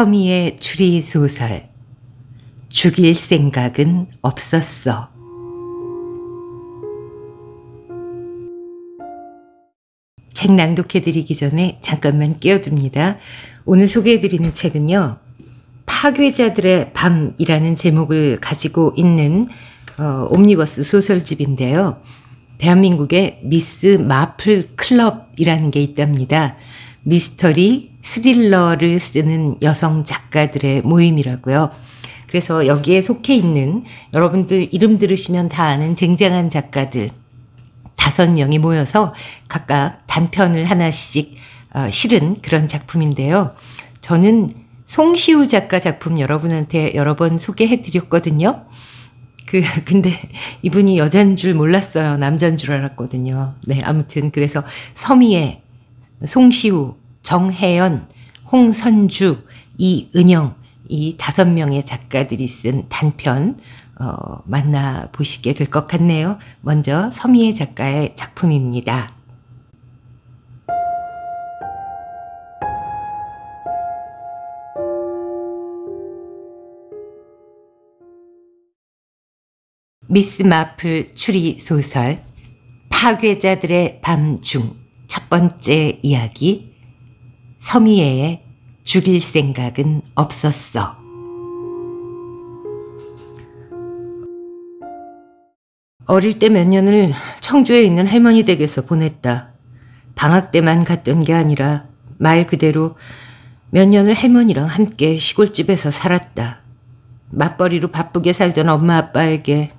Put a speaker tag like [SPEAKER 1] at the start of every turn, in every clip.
[SPEAKER 1] 서미의 추리소설 죽일 생각은 없었어. 책 낭독해드리기 전에 잠깐만 끼어듭니다. 오늘 소개해드리는 책은요. 파괴자들의 밤이라는 제목을 가지고 있는 어, 옴니버스 소설집인데요. 대한민국의 미스 마플 클럽이라는 게 있답니다. 미스터리, 스릴러를 쓰는 여성 작가들의 모임이라고요. 그래서 여기에 속해 있는 여러분들 이름 들으시면 다 아는 쟁쟁한 작가들 다섯 명이 모여서 각각 단편을 하나씩 어, 실은 그런 작품인데요. 저는 송시우 작가 작품 여러분한테 여러 번 소개해 드렸거든요. 그, 근데 이분이 여잔 줄 몰랐어요. 남잔 줄 알았거든요. 네, 아무튼 그래서 섬 위에 송시우, 정혜연, 홍선주, 이은영 이 다섯 명의 작가들이 쓴 단편 어, 만나보시게 될 것 같네요. 먼저 서미애 작가의 작품입니다. 미스 마플 추리 소설 파괴자들의 밤중 첫 번째 이야기 서미애의 죽일 생각은 없었어. 어릴 때 몇 년을 청주에 있는 할머니 댁에서 보냈다. 방학 때만 갔던 게 아니라 말 그대로 몇 년을 할머니랑 함께 시골집에서 살았다. 맞벌이로 바쁘게 살던 엄마 아빠에게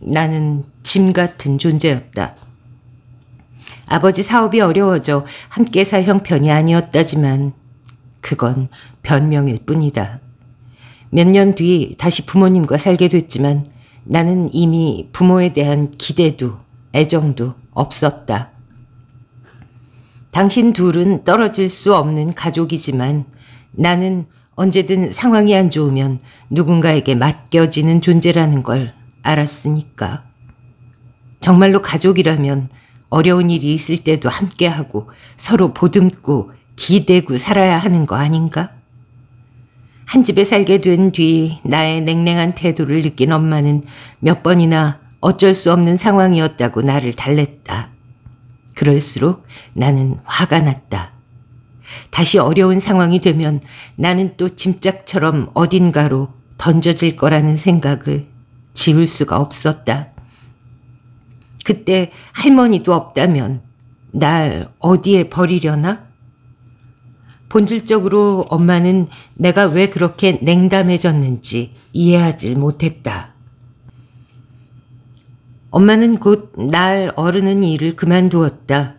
[SPEAKER 1] 나는 짐 같은 존재였다. 아버지 사업이 어려워져 함께 살 형편이 아니었다지만 그건 변명일 뿐이다. 몇 년 뒤 다시 부모님과 살게 됐지만 나는 이미 부모에 대한 기대도 애정도 없었다. 당신 둘은 떨어질 수 없는 가족이지만 나는 언제든 상황이 안 좋으면 누군가에게 맡겨지는 존재라는 걸 알았으니까. 정말로 가족이라면 어려운 일이 있을 때도 함께하고 서로 보듬고 기대고 살아야 하는 거 아닌가? 한 집에 살게 된 뒤 나의 냉랭한 태도를 느낀 엄마는 몇 번이나 어쩔 수 없는 상황이었다고 나를 달랬다. 그럴수록 나는 화가 났다. 다시 어려운 상황이 되면 나는 또 짐짝처럼 어딘가로 던져질 거라는 생각을 지울 수가 없었다. 그때 할머니도 없다면 날 어디에 버리려나? 본질적으로 엄마는 내가 왜 그렇게 냉담해졌는지 이해하질 못했다. 엄마는 곧 날 어르는 일을 그만두었다.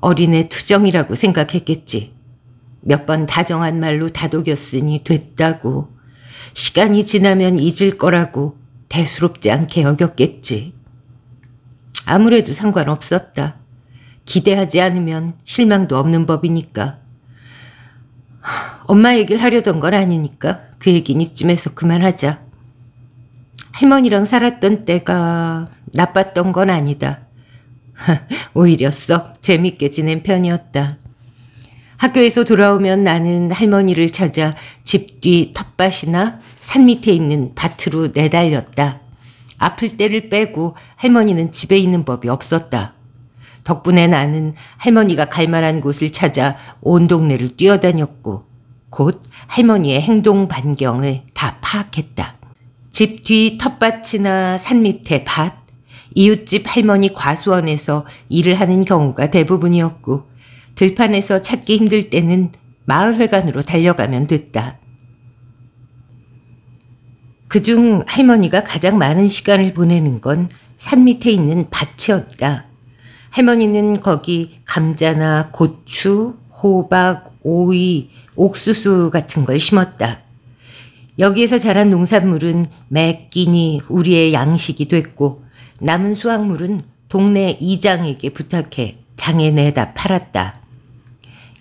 [SPEAKER 1] 어린애 투정이라고 생각했겠지. 몇 번 다정한 말로 다독였으니 됐다고. 시간이 지나면 잊을 거라고 대수롭지 않게 여겼겠지. 아무래도 상관없었다. 기대하지 않으면 실망도 없는 법이니까. 엄마 얘기를 하려던 건 아니니까 그 얘기는 이쯤에서 그만하자. 할머니랑 살았던 때가 나빴던 건 아니다. 오히려 썩 재밌게 지낸 편이었다. 학교에서 돌아오면 나는 할머니를 찾아 집 뒤 텃밭이나 산 밑에 있는 밭으로 내달렸다. 아플 때를 빼고 할머니는 집에 있는 법이 없었다. 덕분에 나는 할머니가 갈 만한 곳을 찾아 온 동네를 뛰어다녔고 곧 할머니의 행동 반경을 다 파악했다. 집 뒤 텃밭이나 산 밑에 밭, 이웃집 할머니 과수원에서 일을 하는 경우가 대부분이었고 들판에서 찾기 힘들 때는 마을회관으로 달려가면 됐다. 그중 할머니가 가장 많은 시간을 보내는 건 산 밑에 있는 밭이었다. 할머니는 거기 감자나 고추, 호박, 오이, 옥수수 같은 걸 심었다. 여기에서 자란 농산물은 매 끼니 우리의 양식이 됐고 남은 수확물은 동네 이장에게 부탁해 장에 내다 팔았다.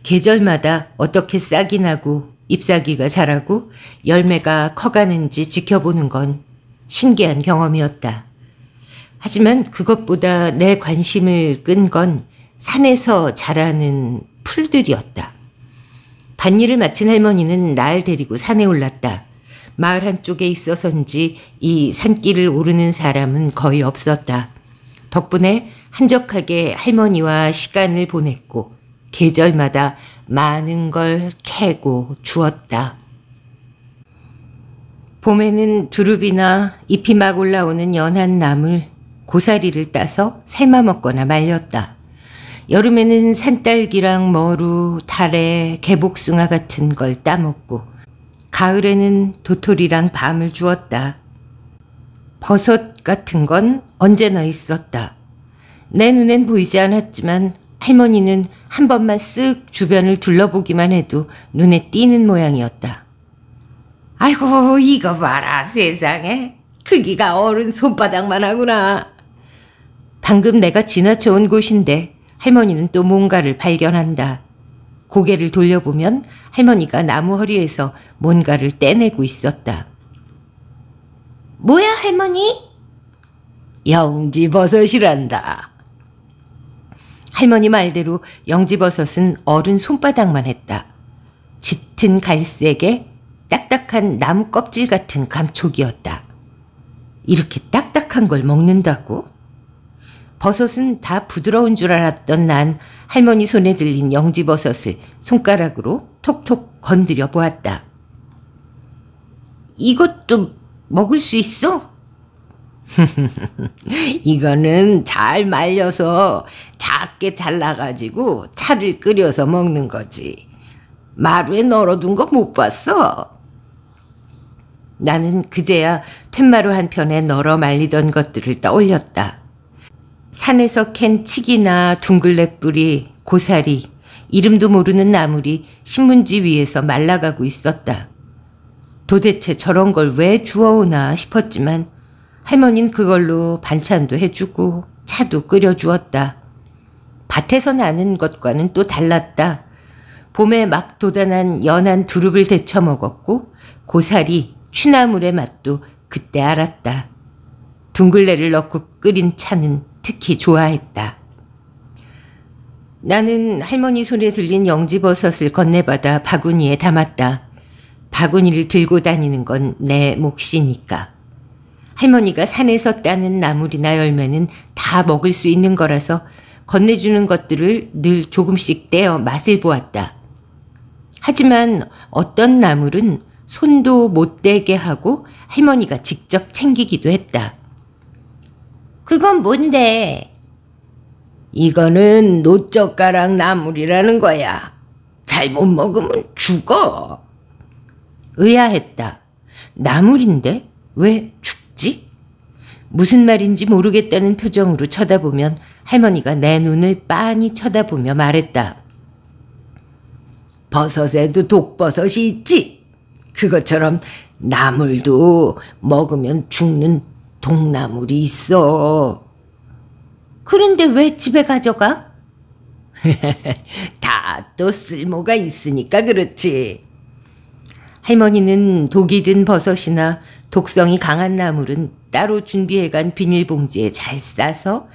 [SPEAKER 1] 계절마다 어떻게 싹이 나고 잎사귀가 자라고 열매가 커가는지 지켜보는 건 신기한 경험이었다. 하지만 그것보다 내 관심을 끈 건 산에서 자라는 풀들이었다. 밭일을 마친 할머니는 날 데리고 산에 올랐다. 마을 한쪽에 있어서인지 이 산길을 오르는 사람은 거의 없었다. 덕분에 한적하게 할머니와 시간을 보냈고 계절마다 많은 걸 캐고 주었다. 봄에는 두릅이나 잎이 막 올라오는 연한 나물, 고사리를 따서 삶아 먹거나 말렸다. 여름에는 산딸기랑 머루, 달래, 개복숭아 같은 걸 따먹고 가을에는 도토리랑 밤을 주었다. 버섯 같은 건 언제나 있었다. 내 눈엔 보이지 않았지만 할머니는 한 번만 쓱 주변을 둘러보기만 해도 눈에 띄는 모양이었다. 아이고 이거 봐라 세상에 크기가 어른 손바닥만 하구나. 방금 내가 지나쳐온 곳인데 할머니는 또 뭔가를 발견한다. 고개를 돌려보면 할머니가 나무 허리에서 뭔가를 떼내고 있었다. 뭐야 할머니? 영지 버섯이란다. 할머니 말대로 영지버섯은 어른 손바닥만 했다. 짙은 갈색에 딱딱한 나무 껍질 같은 감촉이었다. 이렇게 딱딱한 걸 먹는다고? 버섯은 다 부드러운 줄 알았던 난 할머니 손에 들린 영지버섯을 손가락으로 톡톡 건드려 보았다. 이것도 먹을 수 있어? 이거는 잘 말려서 작게 잘라가지고 차를 끓여서 먹는 거지. 마루에 널어둔 거 못 봤어? 나는 그제야 툇마루 한편에 널어 말리던 것들을 떠올렸다. 산에서 캔 칡이나 둥글레뿌리, 고사리, 이름도 모르는 나물이 신문지 위에서 말라가고 있었다. 도대체 저런 걸 왜 주워오나 싶었지만 할머니는 그걸로 반찬도 해주고 차도 끓여주었다. 밭에서 나는 것과는 또 달랐다. 봄에 막 도단한 연한 두릅을 데쳐 먹었고 고사리, 취나물의 맛도 그때 알았다. 둥글레를 넣고 끓인 차는 특히 좋아했다. 나는 할머니 손에 들린 영지버섯을 건네받아 바구니에 담았다. 바구니를 들고 다니는 건 내 몫이니까. 할머니가 산에서 따는 나물이나 열매는 다 먹을 수 있는 거라서 건네주는 것들을 늘 조금씩 떼어 맛을 보았다. 하지만 어떤 나물은 손도 못 대게 하고 할머니가 직접 챙기기도 했다. 그건 뭔데? 이거는 노젓가락 나물이라는 거야. 잘 못 먹으면 죽어. 의아했다. 나물인데 왜 죽? 있지? 무슨 말인지 모르겠다는 표정으로 쳐다보면 할머니가 내 눈을 빤히 쳐다보며 말했다. 버섯에도 독버섯이 있지. 그것처럼 나물도 먹으면 죽는 동나물이 있어. 그런데 왜 집에 가져가? 다 또 쓸모가 있으니까 그렇지. 할머니는 독이 든 버섯이나 독성이 강한 나물은 따로 준비해간 비닐봉지에 잘 싸서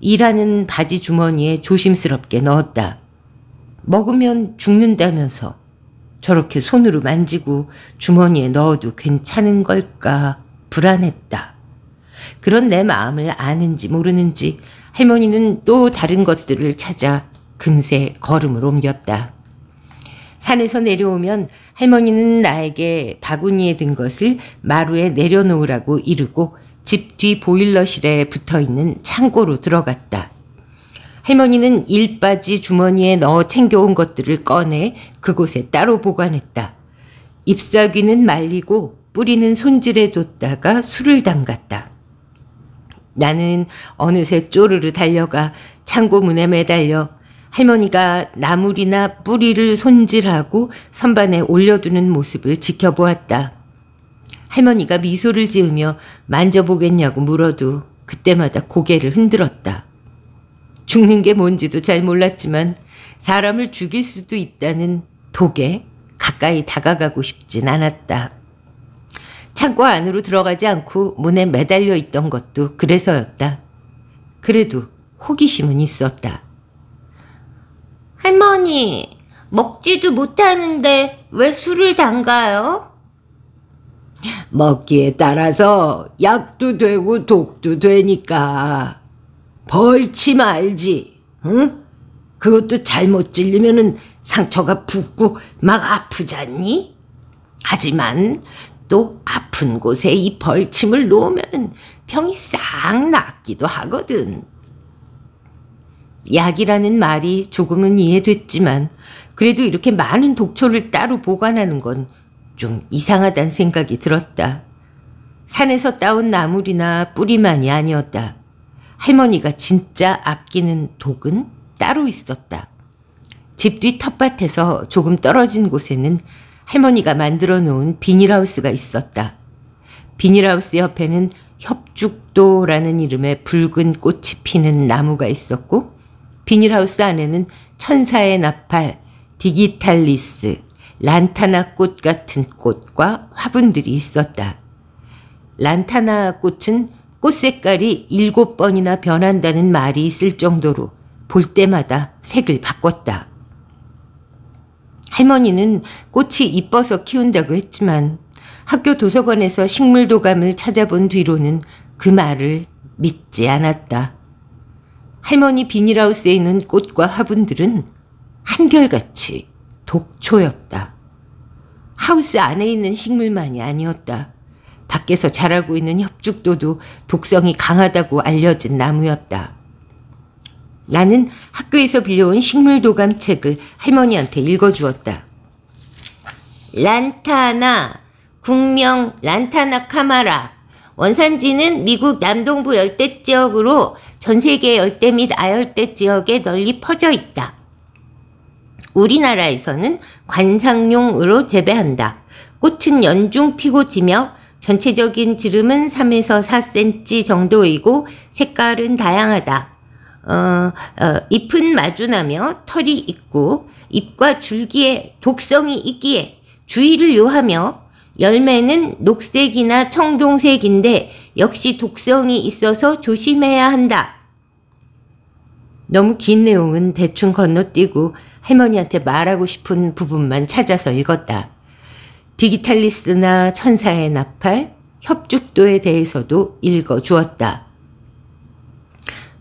[SPEAKER 1] 일하는 바지 주머니에 조심스럽게 넣었다. 먹으면 죽는다면서 저렇게 손으로 만지고 주머니에 넣어도 괜찮은 걸까 불안했다. 그런 내 마음을 아는지 모르는지 할머니는 또 다른 것들을 찾아 금세 걸음을 옮겼다. 산에서 내려오면 할머니는 나에게 바구니에 든 것을 마루에 내려놓으라고 이르고 집 뒤 보일러실에 붙어 있는 창고로 들어갔다. 할머니는 일바지 주머니에 넣어 챙겨온 것들을 꺼내 그곳에 따로 보관했다. 잎사귀는 말리고 뿌리는 손질해 뒀다가 술을 담갔다. 나는 어느새 쪼르르 달려가 창고 문에 매달려 할머니가 나물이나 뿌리를 손질하고 선반에 올려두는 모습을 지켜보았다. 할머니가 미소를 지으며 만져보겠냐고 물어도 그때마다 고개를 흔들었다. 죽는 게 뭔지도 잘 몰랐지만 사람을 죽일 수도 있다는 독에 가까이 다가가고 싶진 않았다. 창고 안으로 들어가지 않고 문에 매달려 있던 것도 그래서였다. 그래도 호기심은 있었다. 할머니, 먹지도 못하는데 왜 술을 담가요? 먹기에 따라서 약도 되고 독도 되니까 벌치 말지, 응? 그것도 잘못 찔리면은 상처가 붓고 막 아프잖니? 하지만 또 아픈 곳에 이 벌침을 놓으면 병이 싹 낫기도 하거든. 약이라는 말이 조금은 이해됐지만 그래도 이렇게 많은 독초를 따로 보관하는 건 좀 이상하단 생각이 들었다. 산에서 따온 나물이나 뿌리만이 아니었다. 할머니가 진짜 아끼는 독은 따로 있었다. 집 뒤 텃밭에서 조금 떨어진 곳에는 할머니가 만들어 놓은 비닐하우스가 있었다. 비닐하우스 옆에는 협죽도라는 이름의 붉은 꽃이 피는 나무가 있었고 비닐하우스 안에는 천사의 나팔, 디기탈리스, 란타나 꽃 같은 꽃과 화분들이 있었다. 란타나 꽃은 꽃 색깔이 일곱 번이나 변한다는 말이 있을 정도로 볼 때마다 색을 바꿨다. 할머니는 꽃이 이뻐서 키운다고 했지만 학교 도서관에서 식물도감을 찾아본 뒤로는 그 말을 믿지 않았다. 할머니 비닐하우스에 있는 꽃과 화분들은 한결같이 독초였다. 하우스 안에 있는 식물만이 아니었다. 밖에서 자라고 있는 협죽도도 독성이 강하다고 알려진 나무였다. 나는 학교에서 빌려온 식물 도감 책을 할머니한테 읽어주었다. 란타나, 국명 란타나 카마라, 원산지는 미국 남동부 열대 지역으로 전 세계 열대 및 아열대 지역에 널리 퍼져 있다. 우리나라에서는 관상용으로 재배한다. 꽃은 연중 피고 지며 전체적인 지름은 3에서 4cm 정도이고 색깔은 다양하다. 어, 어, 잎은 마주나며 털이 있고 잎과 줄기에 독성이 있기에 주의를 요하며 열매는 녹색이나 청동색인데 역시 독성이 있어서 조심해야 한다. 너무 긴 내용은 대충 건너뛰고 할머니한테 말하고 싶은 부분만 찾아서 읽었다. 디기탈리스나 천사의 나팔, 협죽도에 대해서도 읽어주었다.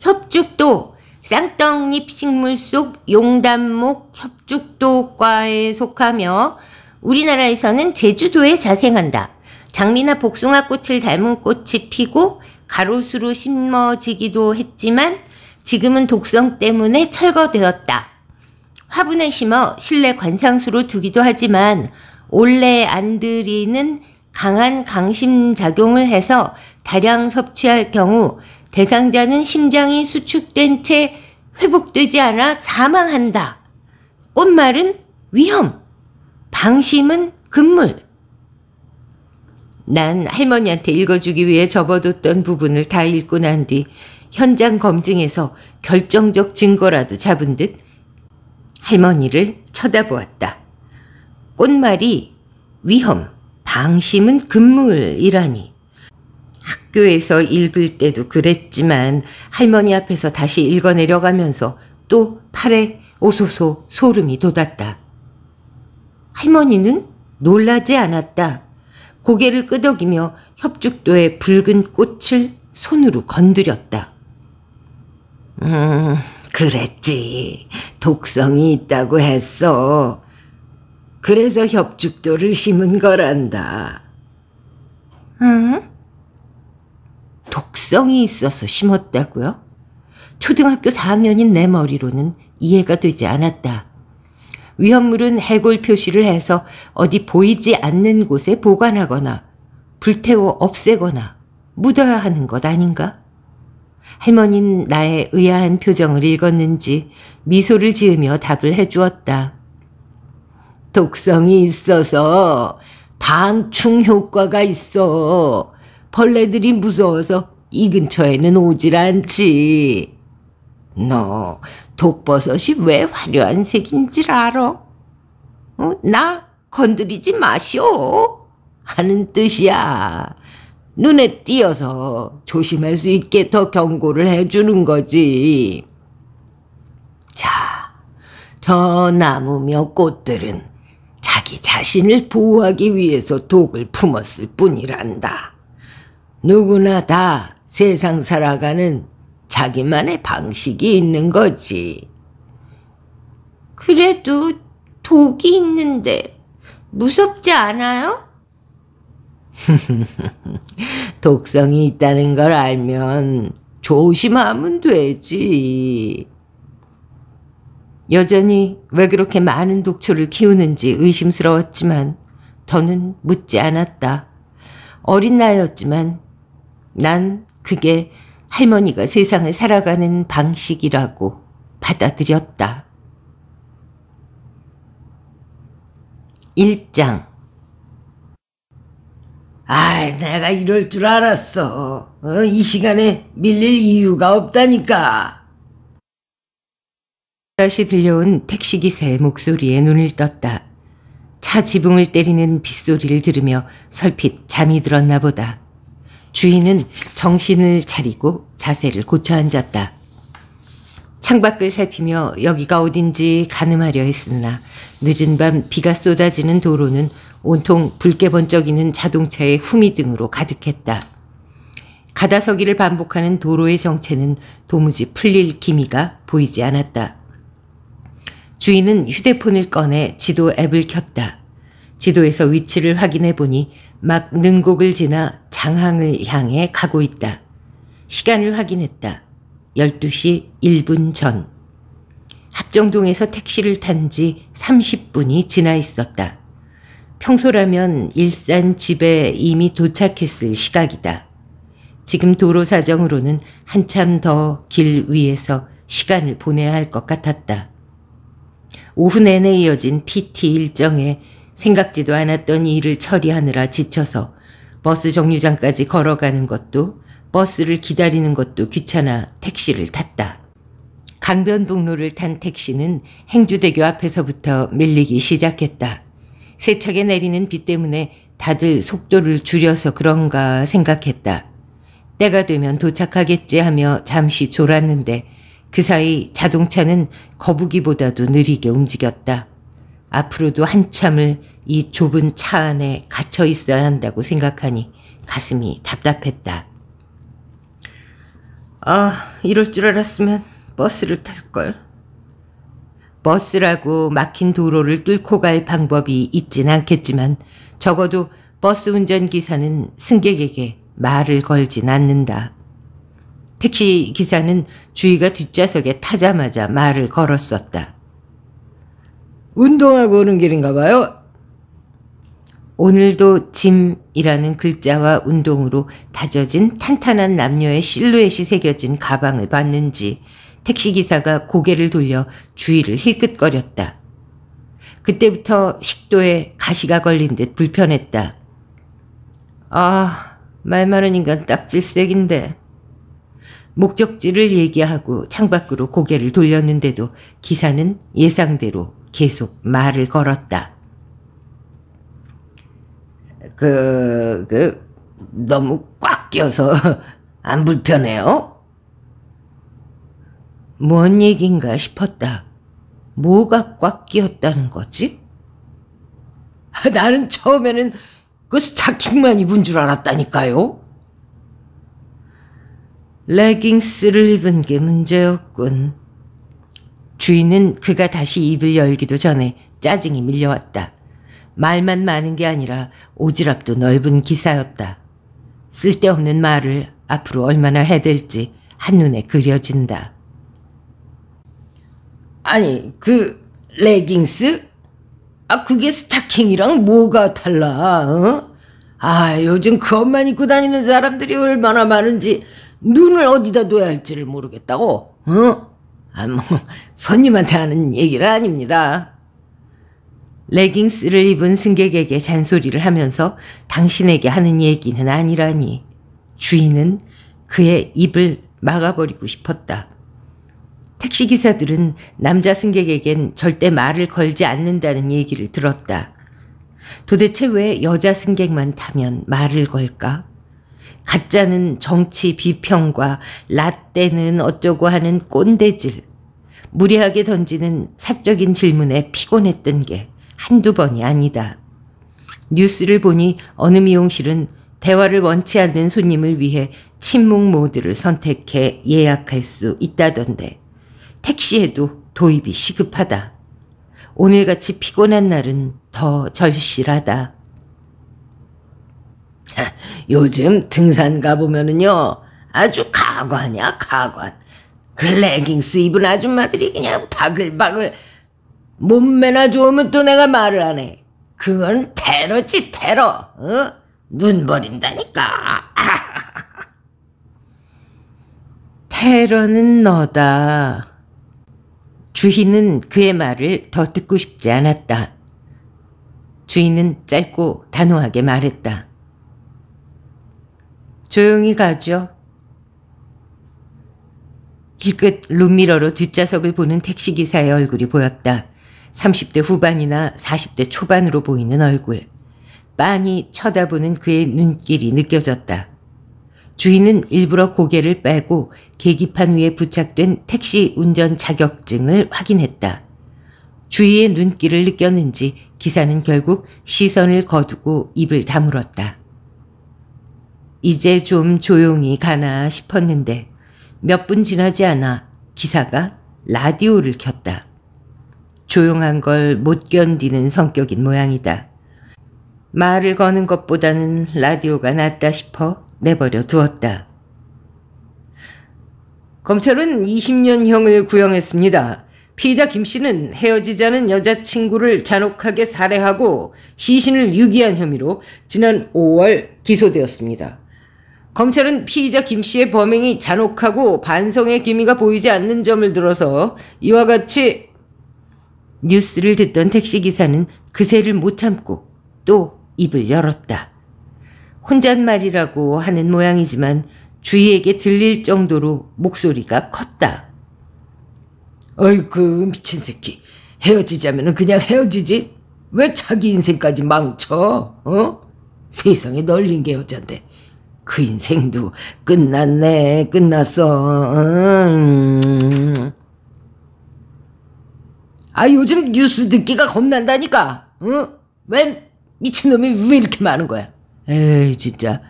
[SPEAKER 1] 협죽도, 쌍떡잎 식물 속용담목 협죽도과에 속하며 우리나라에서는 제주도에 자생한다. 장미나 복숭아 꽃을 닮은 꽃이 피고 가로수로 심어지기도 했지만 지금은 독성 때문에 철거되었다. 화분에 심어 실내 관상수로 두기도 하지만 원래 안드리는 강한 강심작용을 해서 다량 섭취할 경우 대상자는 심장이 수축된 채 회복되지 않아 사망한다. 꽃말은 위험, 방심은 금물. 난 할머니한테 읽어주기 위해 접어뒀던 부분을 다 읽고 난 뒤 현장 검증에서 결정적 증거라도 잡은 듯 할머니를 쳐다보았다. 꽃말이 위험, 방심은 금물이라니. 학교에서 읽을 때도 그랬지만 할머니 앞에서 다시 읽어내려가면서 또 팔에 오소소 소름이 돋았다. 할머니는 놀라지 않았다. 고개를 끄덕이며 협죽도의 붉은 꽃을 손으로 건드렸다. 음, 그랬지. 독성이 있다고 했어. 그래서 협죽도를 심은 거란다. 응? 독성이 있어서 심었다고요? 초등학교 4학년인 내 머리로는 이해가 되지 않았다. 위험물은 해골 표시를 해서 어디 보이지 않는 곳에 보관하거나 불태워 없애거나 묻어야 하는 것 아닌가? 할머니는 나의 의아한 표정을 읽었는지 미소를 지으며 답을 해주었다. 독성이 있어서 방충 효과가 있어. 벌레들이 무서워서 이 근처에는 오질 않지. 너 독버섯이 왜 화려한 색인지 알아? 어? 나 건드리지 마시오 하는 뜻이야. 눈에 띄어서 조심할 수 있게 더 경고를 해주는 거지. 자, 저 나무며 꽃들은 자기 자신을 보호하기 위해서 독을 품었을 뿐이란다. 누구나 다 세상 살아가는 자기만의 방식이 있는 거지. 그래도 독이 있는데 무섭지 않아요? 독성이 있다는 걸 알면 조심하면 되지. 여전히 왜 그렇게 많은 독초를 키우는지 의심스러웠지만 더는 묻지 않았다. 어린 나이였지만 난 그게 할머니가 세상을 살아가는 방식이라고 받아들였다. 1장 아 내가 이럴 줄 알았어. 어, 이 시간에 밀릴 이유가 없다니까. 다시 들려온 택시기사의 목소리에 눈을 떴다. 차 지붕을 때리는 빗소리를 들으며 설핏 잠이 들었나 보다. 주인은 정신을 차리고 자세를 고쳐 앉았다. 창밖을 살피며 여기가 어딘지 가늠하려 했으나 늦은 밤 비가 쏟아지는 도로는 온통 붉게 번쩍이는 자동차의 후미등으로 가득했다. 가다서기를 반복하는 도로의 정체는 도무지 풀릴 기미가 보이지 않았다. 주인은 휴대폰을 꺼내 지도 앱을 켰다. 지도에서 위치를 확인해 보니 막 능곡을 지나 장항을 향해 가고 있다. 시간을 확인했다. 12시 1분 전. 합정동에서 택시를 탄 지 30분이 지나 있었다. 평소라면 일산 집에 이미 도착했을 시각이다. 지금 도로 사정으로는 한참 더 길 위에서 시간을 보내야 할 것 같았다. 오후 내내 이어진 PT 일정에 생각지도 않았던 일을 처리하느라 지쳐서 버스 정류장까지 걸어가는 것도 버스를 기다리는 것도 귀찮아 택시를 탔다. 강변북로를 탄 택시는 행주대교 앞에서부터 밀리기 시작했다. 세차게 내리는 비 때문에 다들 속도를 줄여서 그런가 생각했다. 때가 되면 도착하겠지 하며 잠시 졸았는데 그 사이 자동차는 거북이보다도 느리게 움직였다. 앞으로도 한참을 이 좁은 차 안에 갇혀 있어야 한다고 생각하니 가슴이 답답했다. 아, 이럴 줄 알았으면 버스를 탈걸. 버스라고 막힌 도로를 뚫고 갈 방법이 있진 않겠지만 적어도 버스 운전기사는 승객에게 말을 걸진 않는다. 택시 기사는 주희가 뒷좌석에 타자마자 말을 걸었었다. 운동하고 오는 길인가 봐요. 오늘도 짐이라는 글자와 운동으로 다져진 탄탄한 남녀의 실루엣이 새겨진 가방을 봤는지 택시기사가 고개를 돌려 주위를 힐끗거렸다. 그때부터 식도에 가시가 걸린 듯 불편했다. 아, 말 많은 인간 딱질색인데. 목적지를 얘기하고 창밖으로 고개를 돌렸는데도 기사는 예상대로 계속 말을 걸었다. 그, 그, 너무 꽉 껴서 안 불편해요? 뭔 얘긴가 싶었다. 뭐가 꽉 끼었다는 거지? 아, 나는 처음에는 그 스타킹만 입은 줄 알았다니까요. 레깅스를 입은 게 문제였군. 주인은 그가 다시 입을 열기도 전에 짜증이 밀려왔다. 말만 많은 게 아니라 오지랖도 넓은 기사였다. 쓸데없는 말을 앞으로 얼마나 해댈지 한눈에 그려진다. 아니, 그 레깅스? 아, 그게 스타킹이랑 뭐가 달라, 어? 아, 요즘 그것만 입고 다니는 사람들이 얼마나 많은지 눈을 어디다 둬야 할지를 모르겠다고, 어? 아, 뭐, 손님한테 하는 얘기는 아닙니다. 레깅스를 입은 승객에게 잔소리를 하면서 당신에게 하는 얘기는 아니라니. 주인은 그의 입을 막아버리고 싶었다. 택시기사들은 남자 승객에겐 절대 말을 걸지 않는다는 얘기를 들었다. 도대체 왜 여자 승객만 타면 말을 걸까? 가짜는 정치 비평과 라떼는 어쩌고 하는 꼰대질, 무례하게 던지는 사적인 질문에 피곤했던 게 한두 번이 아니다. 뉴스를 보니 어느 미용실은 대화를 원치 않는 손님을 위해 침묵 모드를 선택해 예약할 수 있다던데 택시에도 도입이 시급하다. 오늘같이 피곤한 날은 더 절실하다. 요즘 등산 가보면은요, 아주 가관이야, 가관. 그 레깅스 입은 아줌마들이 그냥 바글바글. 몸매나 좋으면 또 내가 말을 안 해. 그건 테러지, 테러. 어? 눈 버린다니까. 테러는 너다. 주희는 그의 말을 더 듣고 싶지 않았다. 주희는 짧고 단호하게 말했다. 조용히 가죠. 길끝 룸미러로 뒷좌석을 보는 택시기사의 얼굴이 보였다. 30대 후반이나 40대 초반으로 보이는 얼굴. 빤히 쳐다보는 그의 눈길이 느껴졌다. 주인은 일부러 고개를 빼고 계기판 위에 부착된 택시 운전 자격증을 확인했다. 주위의 눈길을 느꼈는지 기사는 결국 시선을 거두고 입을 다물었다. 이제 좀 조용히 가나 싶었는데 몇 분 지나지 않아 기사가 라디오를 켰다. 조용한 걸 못 견디는 성격인 모양이다. 말을 거는 것보다는 라디오가 낫다 싶어 내버려 두었다. 검찰은 20년형을 구형했습니다. 피의자 김 씨는 헤어지자는 여자친구를 잔혹하게 살해하고 시신을 유기한 혐의로 지난 5월 기소되었습니다. 검찰은 피의자 김 씨의 범행이 잔혹하고 반성의 기미가 보이지 않는 점을 들어서 이와 같이 뉴스를 듣던 택시기사는 그새를 못 참고 또 입을 열었다. 혼잣말이라고 하는 모양이지만 주위에게 들릴 정도로 목소리가 컸다. 어이구 미친 새끼 헤어지자면 그냥 헤어지지 왜 자기 인생까지 망쳐 어? 세상에 널린 게 여잔데 그 인생도 끝났네 끝났어 아 요즘 뉴스 듣기가 겁난다니까 응? 웬 미친놈이 왜 이렇게 많은 거야 에이 진짜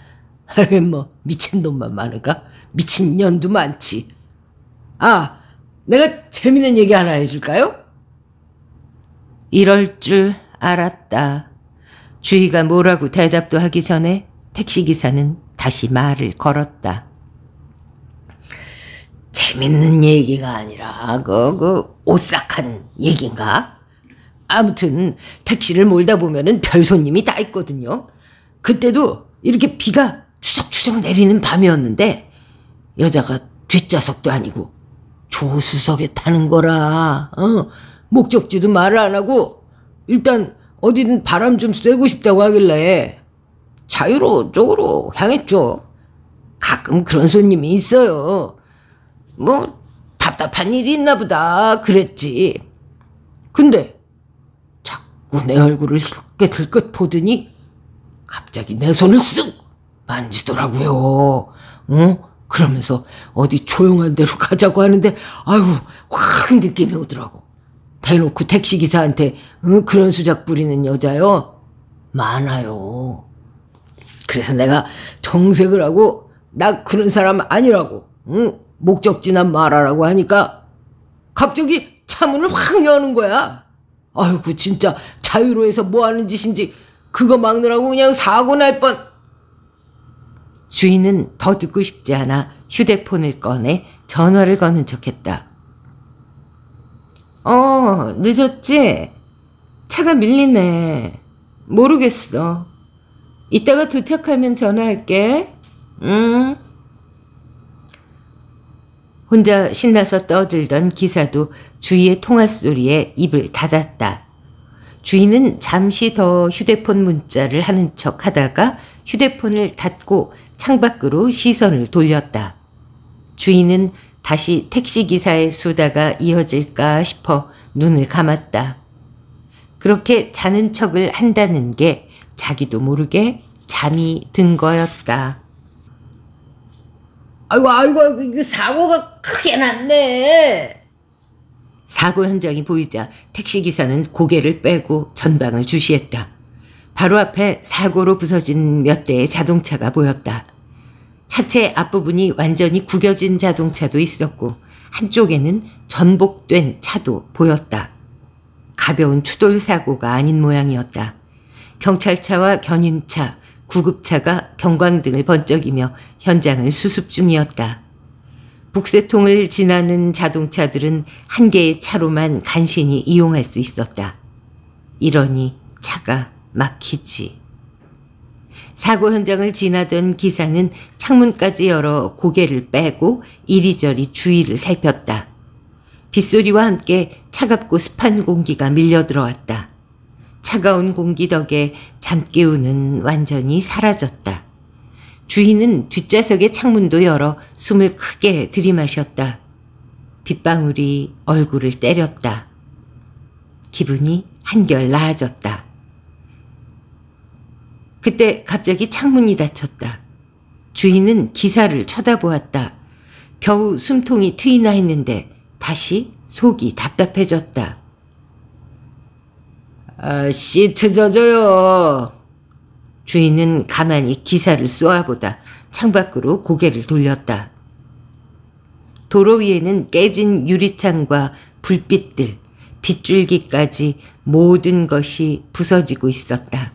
[SPEAKER 1] 에이, 뭐 미친놈만 많을까 미친년도 많지 아 내가 재밌는 얘기 하나 해줄까요? 이럴 줄 알았다. 주희가 뭐라고 대답도 하기 전에 택시기사는 다시 말을 걸었다. 재밌는 얘기가 아니라 그, 그 오싹한 얘기인가 아무튼 택시를 몰다 보면은 별 손님이 다 있거든요. 그때도 이렇게 비가 추적추적 내리는 밤이었는데 여자가 뒷좌석도 아니고 조수석에 타는 거라. 어, 목적지도 말을 안 하고 일단 어디든 바람 좀 쐬고 싶다고 하길래 자유로 쪽으로 향했죠. 가끔 그런 손님이 있어요. 뭐 답답한 일이 있나 보다 그랬지. 근데 자꾸 내 얼굴을 슬끗슬끗 보더니 갑자기 내 손을 쓱 만지더라고요. 응? 그러면서 어디 조용한 데로 가자고 하는데 아유 확 느낌이 오더라고. 대놓고 택시기사한테 응, 그런 수작 부리는 여자요? 많아요. 그래서 내가 정색을 하고 나 그런 사람 아니라고 응? 목적지나 말하라고 하니까 갑자기 차문을 확 여는 거야. 아이고 진짜 자유로에서 뭐 하는 짓인지 그거 막느라고 그냥 사고 날 뻔. 주인은 더 듣고 싶지 않아 휴대폰을 꺼내 전화를 거는 척했다. 어 늦었지? 차가 밀리네. 모르겠어. 이따가 도착하면 전화할게. 응. 혼자 신나서 떠들던 기사도 주위의 통화 소리에 입을 닫았다. 주인은 잠시 더 휴대폰 문자를 하는 척 하다가 휴대폰을 닫고 창밖으로 시선을 돌렸다. 주인은 다시 택시기사의 수다가 이어질까 싶어 눈을 감았다. 그렇게 자는 척을 한다는 게 자기도 모르게 잠이든 거였다. 아이고 아이고 아이고 이거 사고가 크게 났네. 사고 현장이 보이자 택시기사는 고개를 빼고 전방을 주시했다. 바로 앞에 사고로 부서진 몇 대의 자동차가 보였다. 차체 앞부분이 완전히 구겨진 자동차도 있었고 한쪽에는 전복된 차도 보였다. 가벼운 추돌 사고가 아닌 모양이었다. 경찰차와 견인차, 구급차가 경광등을 번쩍이며 현장을 수습 중이었다. 북새통을 지나는 자동차들은 한 개의 차로만 간신히 이용할 수 있었다. 이러니 차가 막히지. 사고 현장을 지나던 기사는 창문까지 열어 고개를 빼고 이리저리 주위를 살폈다. 빗소리와 함께 차갑고 습한 공기가 밀려 들어왔다. 차가운 공기 덕에 잠깨우는 완전히 사라졌다. 주인은 뒷좌석의 창문도 열어 숨을 크게 들이마셨다. 빗방울이 얼굴을 때렸다. 기분이 한결 나아졌다. 그때 갑자기 창문이 닫혔다. 주인은 기사를 쳐다보았다. 겨우 숨통이 트이나 했는데 다시 속이 답답해졌다. 아, 시트 젖어요. 주인은 가만히 기사를 쏘아보다 창밖으로 고개를 돌렸다. 도로 위에는 깨진 유리창과 불빛들, 빗줄기까지 모든 것이 부서지고 있었다.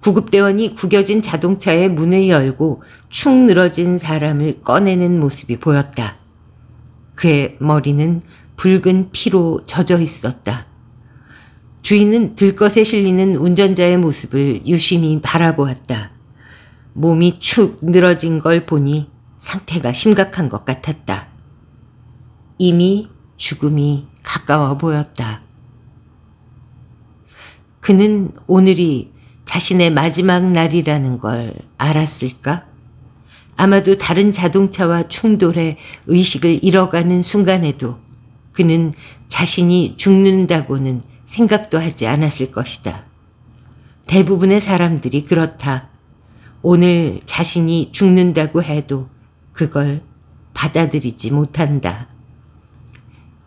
[SPEAKER 1] 구급대원이 구겨진 자동차의 문을 열고 축 늘어진 사람을 꺼내는 모습이 보였다. 그의 머리는 붉은 피로 젖어 있었다. 주인은 들것에 실리는 운전자의 모습을 유심히 바라보았다. 몸이 축 늘어진 걸 보니 상태가 심각한 것 같았다. 이미 죽음이 가까워 보였다. 그는 오늘이 자신의 마지막 날이라는 걸 알았을까? 아마도 다른 자동차와 충돌해 의식을 잃어가는 순간에도 그는 자신이 죽는다고는 생각도 하지 않았을 것이다. 대부분의 사람들이 그렇다. 오늘 자신이 죽는다고 해도 그걸 받아들이지 못한다.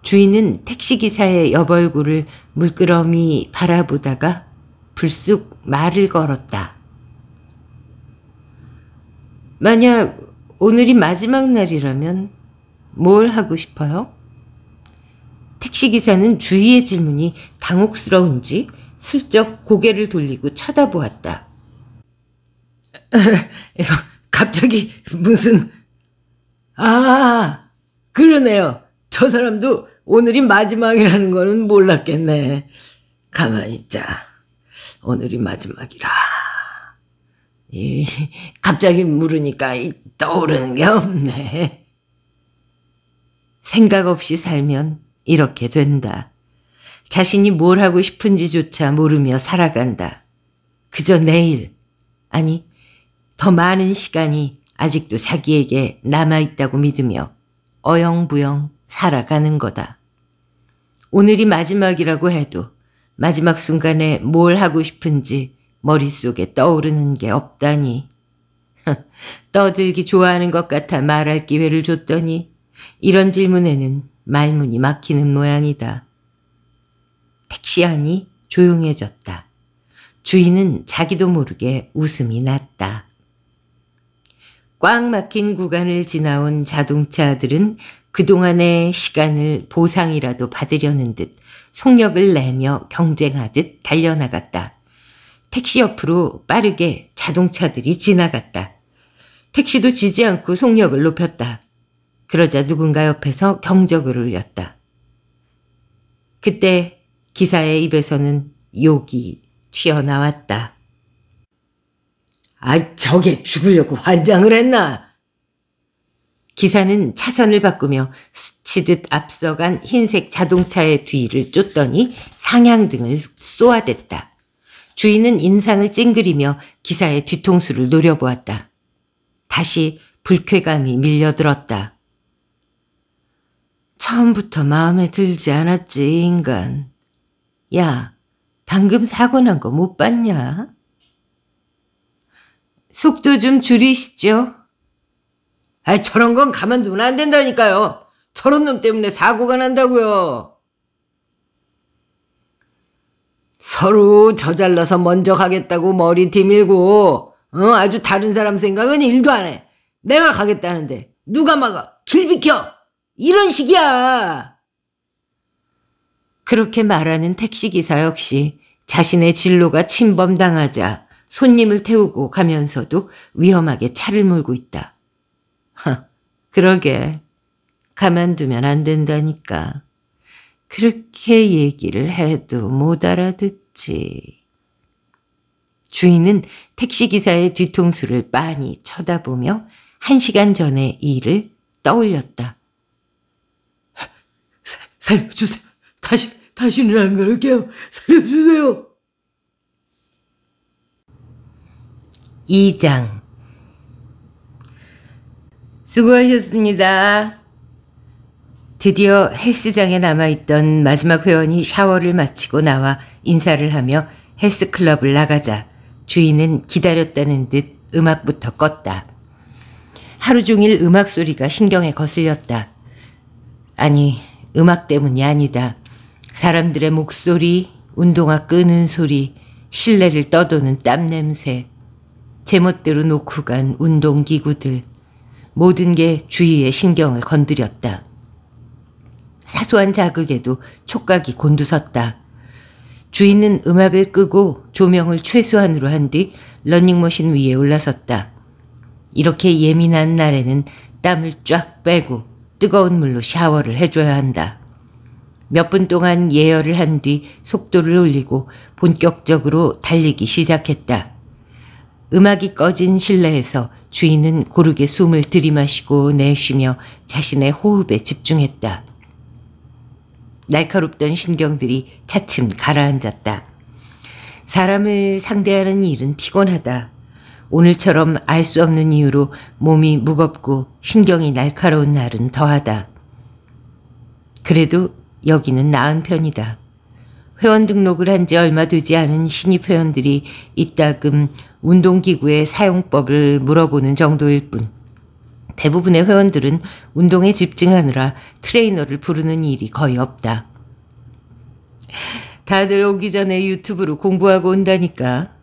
[SPEAKER 1] 주인은 택시기사의 여벌구를 물끄러미 바라보다가 불쑥 말을 걸었다. 만약 오늘이 마지막 날이라면 뭘 하고 싶어요? 택시기사는 주위의 질문이 당혹스러운지 슬쩍 고개를 돌리고 쳐다보았다. 갑자기 무슨... 아, 그러네요. 저 사람도 오늘이 마지막이라는 거는 몰랐겠네. 가만히 있자. 오늘이 마지막이라. 이, 갑자기 물으니까 떠오르는 게 없네. 생각 없이 살면 이렇게 된다. 자신이 뭘 하고 싶은지조차 모르며 살아간다. 그저 내일, 아니 더 많은 시간이 아직도 자기에게 남아있다고 믿으며 어영부영 살아가는 거다. 오늘이 마지막이라고 해도 마지막 순간에 뭘 하고 싶은지 머릿속에 떠오르는 게 없다니. 떠들기 좋아하는 것 같아 말할 기회를 줬더니 이런 질문에는 말문이 막히는 모양이다. 택시 안이 조용해졌다. 주인은 자기도 모르게 웃음이 났다. 꽉 막힌 구간을 지나온 자동차들은 그동안의 시간을 보상이라도 받으려는 듯 속력을 내며 경쟁하듯 달려나갔다. 택시 옆으로 빠르게 자동차들이 지나갔다. 택시도 지지 않고 속력을 높였다. 그러자 누군가 옆에서 경적을 울렸다. 그때 기사의 입에서는 욕이 튀어나왔다. 아, 저게 죽으려고 환장을 했나? 기사는 차선을 바꾸며 스치듯 앞서간 흰색 자동차의 뒤를 쫓더니 상향등을 쏘아댔다. 주인은 인상을 찡그리며 기사의 뒤통수를 노려보았다. 다시 불쾌감이 밀려들었다. 처음부터 마음에 들지 않았지, 인간. 야, 방금 사고 난 거 못 봤냐? 속도 좀 줄이시죠. 아, 저런 건 가만두면 안 된다니까요. 저런 놈 때문에 사고가 난다고요. 서로 저잘라서 먼저 가겠다고 머리 뒤밀고 어, 아주 다른 사람 생각은 일도 안 해. 내가 가겠다는데 누가 막아. 길 비켜. 이런 식이야. 그렇게 말하는 택시기사 역시 자신의 진로가 침범당하자 손님을 태우고 가면서도 위험하게 차를 몰고 있다. 하, 그러게. 가만두면 안 된다니까. 그렇게 얘기를 해도 못 알아듣지. 주인은 택시기사의 뒤통수를 많이 쳐다보며 한 시간 전에 일을 떠올렸다. 살려주세요. 다시, 다시는 안 그럴게요. 살려주세요. 2장 수고하셨습니다. 드디어 헬스장에 남아있던 마지막 회원이 샤워를 마치고 나와 인사를 하며 헬스클럽을 나가자 주인은 기다렸다는 듯 음악부터 껐다. 하루 종일 음악 소리가 신경에 거슬렸다. 아니, 음악 때문이 아니다. 사람들의 목소리, 운동화 끄는 소리, 실내를 떠도는 땀 냄새, 제멋대로 놓고 간 운동기구들, 모든 게 주위의 신경을 건드렸다. 사소한 자극에도 촉각이 곤두섰다. 주인은 음악을 끄고 조명을 최소한으로 한 뒤 러닝머신 위에 올라섰다. 이렇게 예민한 날에는 땀을 쫙 빼고 뜨거운 물로 샤워를 해줘야 한다. 몇 분 동안 예열을 한 뒤 속도를 올리고 본격적으로 달리기 시작했다. 음악이 꺼진 실내에서 주인은 고르게 숨을 들이마시고 내쉬며 자신의 호흡에 집중했다. 날카롭던 신경들이 차츰 가라앉았다. 사람을 상대하는 일은 피곤하다. 오늘처럼 알 수 없는 이유로 몸이 무겁고 신경이 날카로운 날은 더하다. 그래도 여기는 나은 편이다. 회원 등록을 한 지 얼마 되지 않은 신입 회원들이 이따금 운동기구의 사용법을 물어보는 정도일 뿐. 대부분의 회원들은 운동에 집중하느라 트레이너를 부르는 일이 거의 없다. 다들 오기 전에 유튜브로 공부하고 온다니까.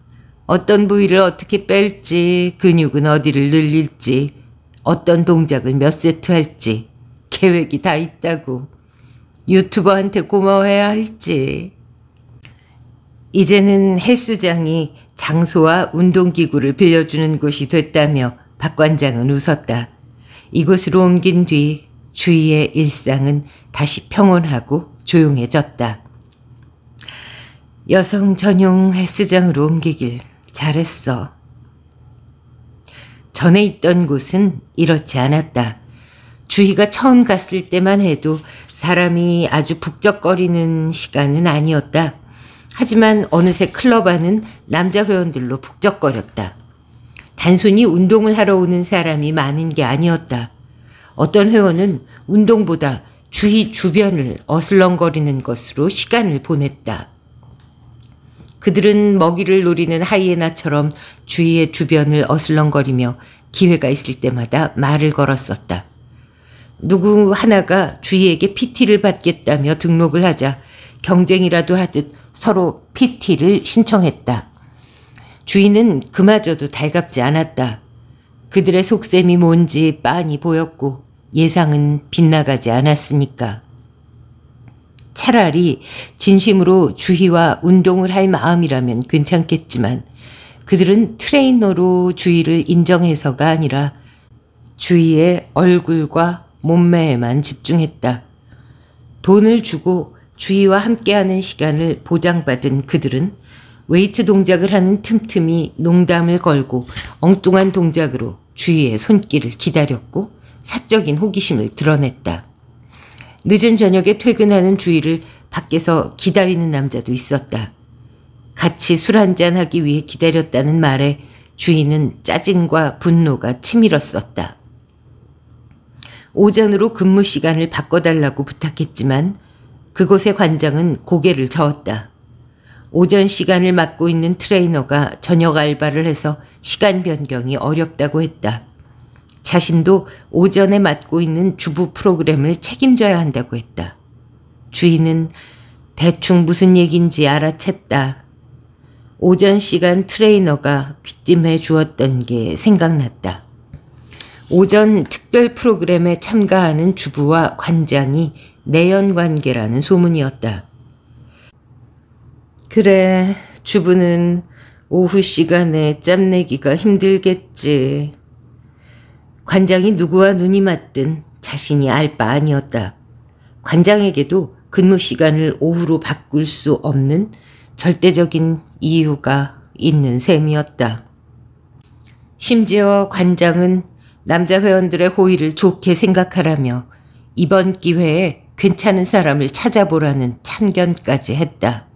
[SPEAKER 1] 어떤 부위를 어떻게 뺄지, 근육은 어디를 늘릴지, 어떤 동작을 몇 세트 할지, 계획이 다 있다고. 유튜버한테 고마워해야 할지. 이제는 헬스장이 장소와 운동기구를 빌려주는 곳이 됐다며 박 관장은 웃었다. 이곳으로 옮긴 뒤 주위의 일상은 다시 평온하고 조용해졌다. 여성 전용 헬스장으로 옮기길. 잘했어. 전에 있던 곳은 이렇지 않았다. 주희가 처음 갔을 때만 해도 사람이 아주 북적거리는 시간은 아니었다. 하지만 어느새 클럽 안은 남자 회원들로 북적거렸다. 단순히 운동을 하러 오는 사람이 많은 게 아니었다. 어떤 회원은 운동보다 주희 주변을 어슬렁거리는 것으로 시간을 보냈다. 그들은 먹이를 노리는 하이에나처럼 주위의 주변을 어슬렁거리며 기회가 있을 때마다 말을 걸었었다. 누구 하나가 주위에게 PT를 받겠다며 등록을 하자 경쟁이라도 하듯 서로 PT를 신청했다. 주인은 그마저도 달갑지 않았다. 그들의 속셈이 뭔지 빤히 보였고 예상은 빗나가지 않았으니까. 차라리 진심으로 주희와 운동을 할 마음이라면 괜찮겠지만 그들은 트레이너로 주희를 인정해서가 아니라 주희의 얼굴과 몸매에만 집중했다. 돈을 주고 주희와 함께하는 시간을 보장받은 그들은 웨이트 동작을 하는 틈틈이 농담을 걸고 엉뚱한 동작으로 주희의 손길을 기다렸고 사적인 호기심을 드러냈다. 늦은 저녁에 퇴근하는 주희를 밖에서 기다리는 남자도 있었다. 같이 술 한잔 하기 위해 기다렸다는 말에 주희는 짜증과 분노가 치밀었었다. 오전으로 근무 시간을 바꿔달라고 부탁했지만 그곳의 관장은 고개를 저었다. 오전 시간을 맡고 있는 트레이너가 저녁 알바를 해서 시간 변경이 어렵다고 했다. 자신도 오전에 맡고 있는 주부 프로그램을 책임져야 한다고 했다. 주인은 대충 무슨 얘기인지 알아챘다. 오전 시간 트레이너가 귀띔해 주었던 게 생각났다. 오전 특별 프로그램에 참가하는 주부와 관장이 내연 관계라는 소문이었다. 그래, 주부는 오후 시간에 짬내기가 힘들겠지. 관장이 누구와 눈이 맞든 자신이 알 바 아니었다. 관장에게도 근무 시간을 오후로 바꿀 수 없는 절대적인 이유가 있는 셈이었다. 심지어 관장은 남자 회원들의 호의를 좋게 생각하라며 이번 기회에 괜찮은 사람을 찾아보라는 참견까지 했다.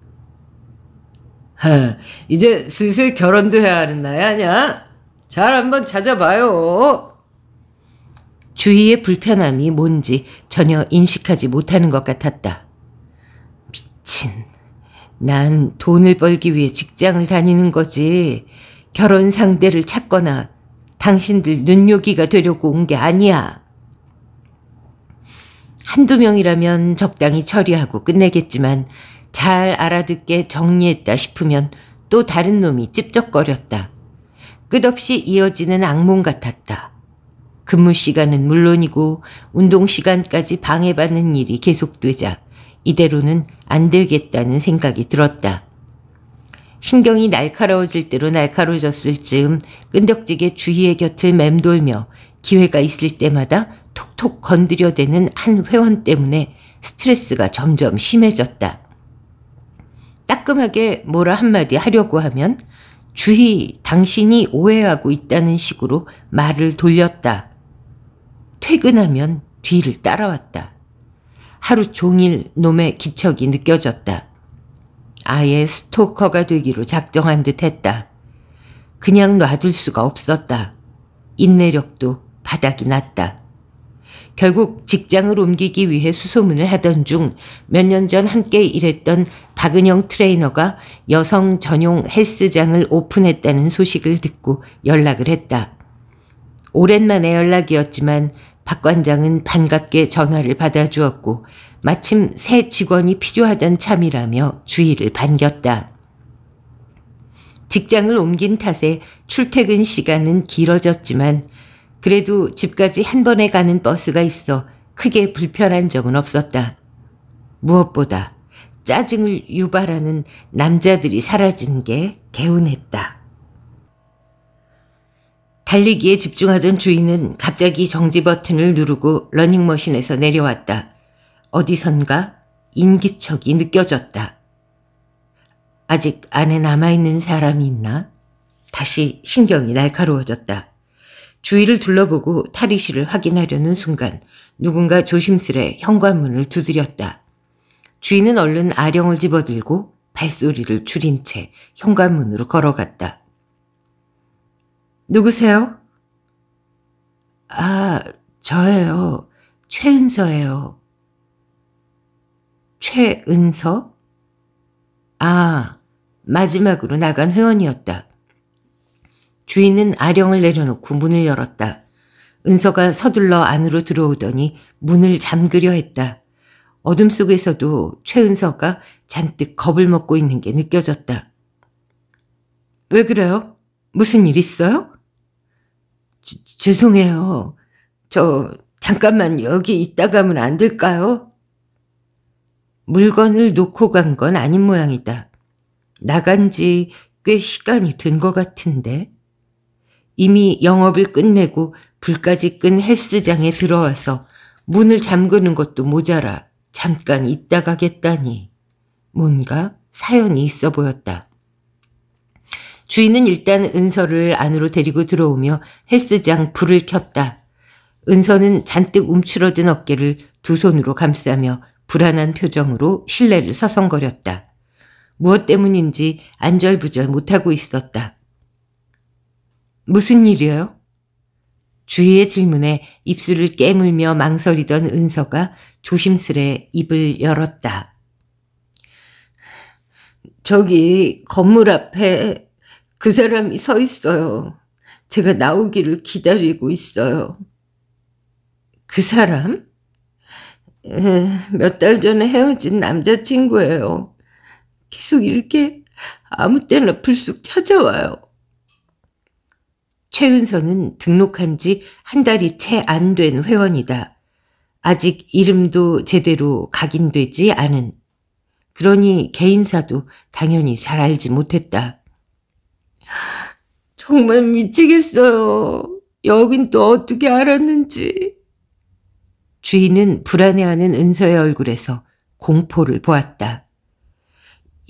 [SPEAKER 1] 하, 이제 슬슬 결혼도 해야 하는 나이 아냐? 잘 한번 찾아봐요. 주위의 불편함이 뭔지 전혀 인식하지 못하는 것 같았다. 미친. 난 돈을 벌기 위해 직장을 다니는 거지. 결혼 상대를 찾거나 당신들 눈요기가 되려고 온 게 아니야. 한두 명이라면 적당히 처리하고 끝내겠지만 잘 알아듣게 정리했다 싶으면 또 다른 놈이 찝쩍거렸다. 끝없이 이어지는 악몽 같았다. 근무 시간은 물론이고 운동 시간까지 방해받는 일이 계속되자 이대로는 안 되겠다는 생각이 들었다. 신경이 날카로워질 대로 날카로워졌을 즈음 끈덕지게 주희의 곁을 맴돌며 기회가 있을 때마다 톡톡 건드려대는 한 회원 때문에 스트레스가 점점 심해졌다. 따끔하게 뭐라 한마디 하려고 하면 주희 당신이 오해하고 있다는 식으로 말을 돌렸다. 퇴근하면 뒤를 따라왔다. 하루 종일 놈의 기척이 느껴졌다. 아예 스토커가 되기로 작정한 듯 했다. 그냥 놔둘 수가 없었다. 인내력도 바닥이 났다. 결국 직장을 옮기기 위해 수소문을 하던 중 몇 년 전 함께 일했던 박은영 트레이너가 여성 전용 헬스장을 오픈했다는 소식을 듣고 연락을 했다. 오랜만에 연락이었지만 박 관장은 반갑게 전화를 받아주었고 마침 새 직원이 필요하던 참이라며 주의를 반겼다. 직장을 옮긴 탓에 출퇴근 시간은 길어졌지만 그래도 집까지 한 번에 가는 버스가 있어 크게 불편한 점은 없었다. 무엇보다 짜증을 유발하는 남자들이 사라진 게 개운했다. 달리기에 집중하던 주인은 갑자기 정지 버튼을 누르고 러닝머신에서 내려왔다. 어디선가 인기척이 느껴졌다. 아직 안에 남아있는 사람이 있나? 다시 신경이 날카로워졌다. 주위를 둘러보고 탈의실을 확인하려는 순간 누군가 조심스레 현관문을 두드렸다. 주인은 얼른 아령을 집어들고 발소리를 줄인 채 현관문으로 걸어갔다. 누구세요? 아, 저예요. 최은서예요. 최은서? 아, 마지막으로 나간 회원이었다. 주인은 아령을 내려놓고 문을 열었다. 은서가 서둘러 안으로 들어오더니 문을 잠그려 했다. 어둠 속에서도 최은서가 잔뜩 겁을 먹고 있는 게 느껴졌다. 왜 그래요? 무슨 일 있어요? 죄송해요. 저 잠깐만 여기 있다 가면 안 될까요? 물건을 놓고 간 건 아닌 모양이다. 나간 지 꽤 시간이 된 것 같은데. 이미 영업을 끝내고 불까지 끈 헬스장에 들어와서 문을 잠그는 것도 모자라 잠깐 있다 가겠다니. 뭔가 사연이 있어 보였다. 주인은 일단 은서를 안으로 데리고 들어오며 헬스장 불을 켰다. 은서는 잔뜩 움츠러든 어깨를 두 손으로 감싸며 불안한 표정으로 실내를 서성거렸다. 무엇 때문인지 안절부절 못하고 있었다. 무슨 일이에요? 주희의 질문에 입술을 깨물며 망설이던 은서가 조심스레 입을 열었다. 저기 건물 앞에 그 사람이 서 있어요. 제가 나오기를 기다리고 있어요. 그 사람? 몇 달 전에 헤어진 남자친구예요. 계속 이렇게 아무 때나 불쑥 찾아와요. 최은서는 등록한 지 한 달이 채 안 된 회원이다. 아직 이름도 제대로 각인되지 않은. 그러니 개인사도 당연히 잘 알지 못했다. 정말 미치겠어요. 여긴 또 어떻게 알았는지. 주인은 불안해하는 은서의 얼굴에서 공포를 보았다.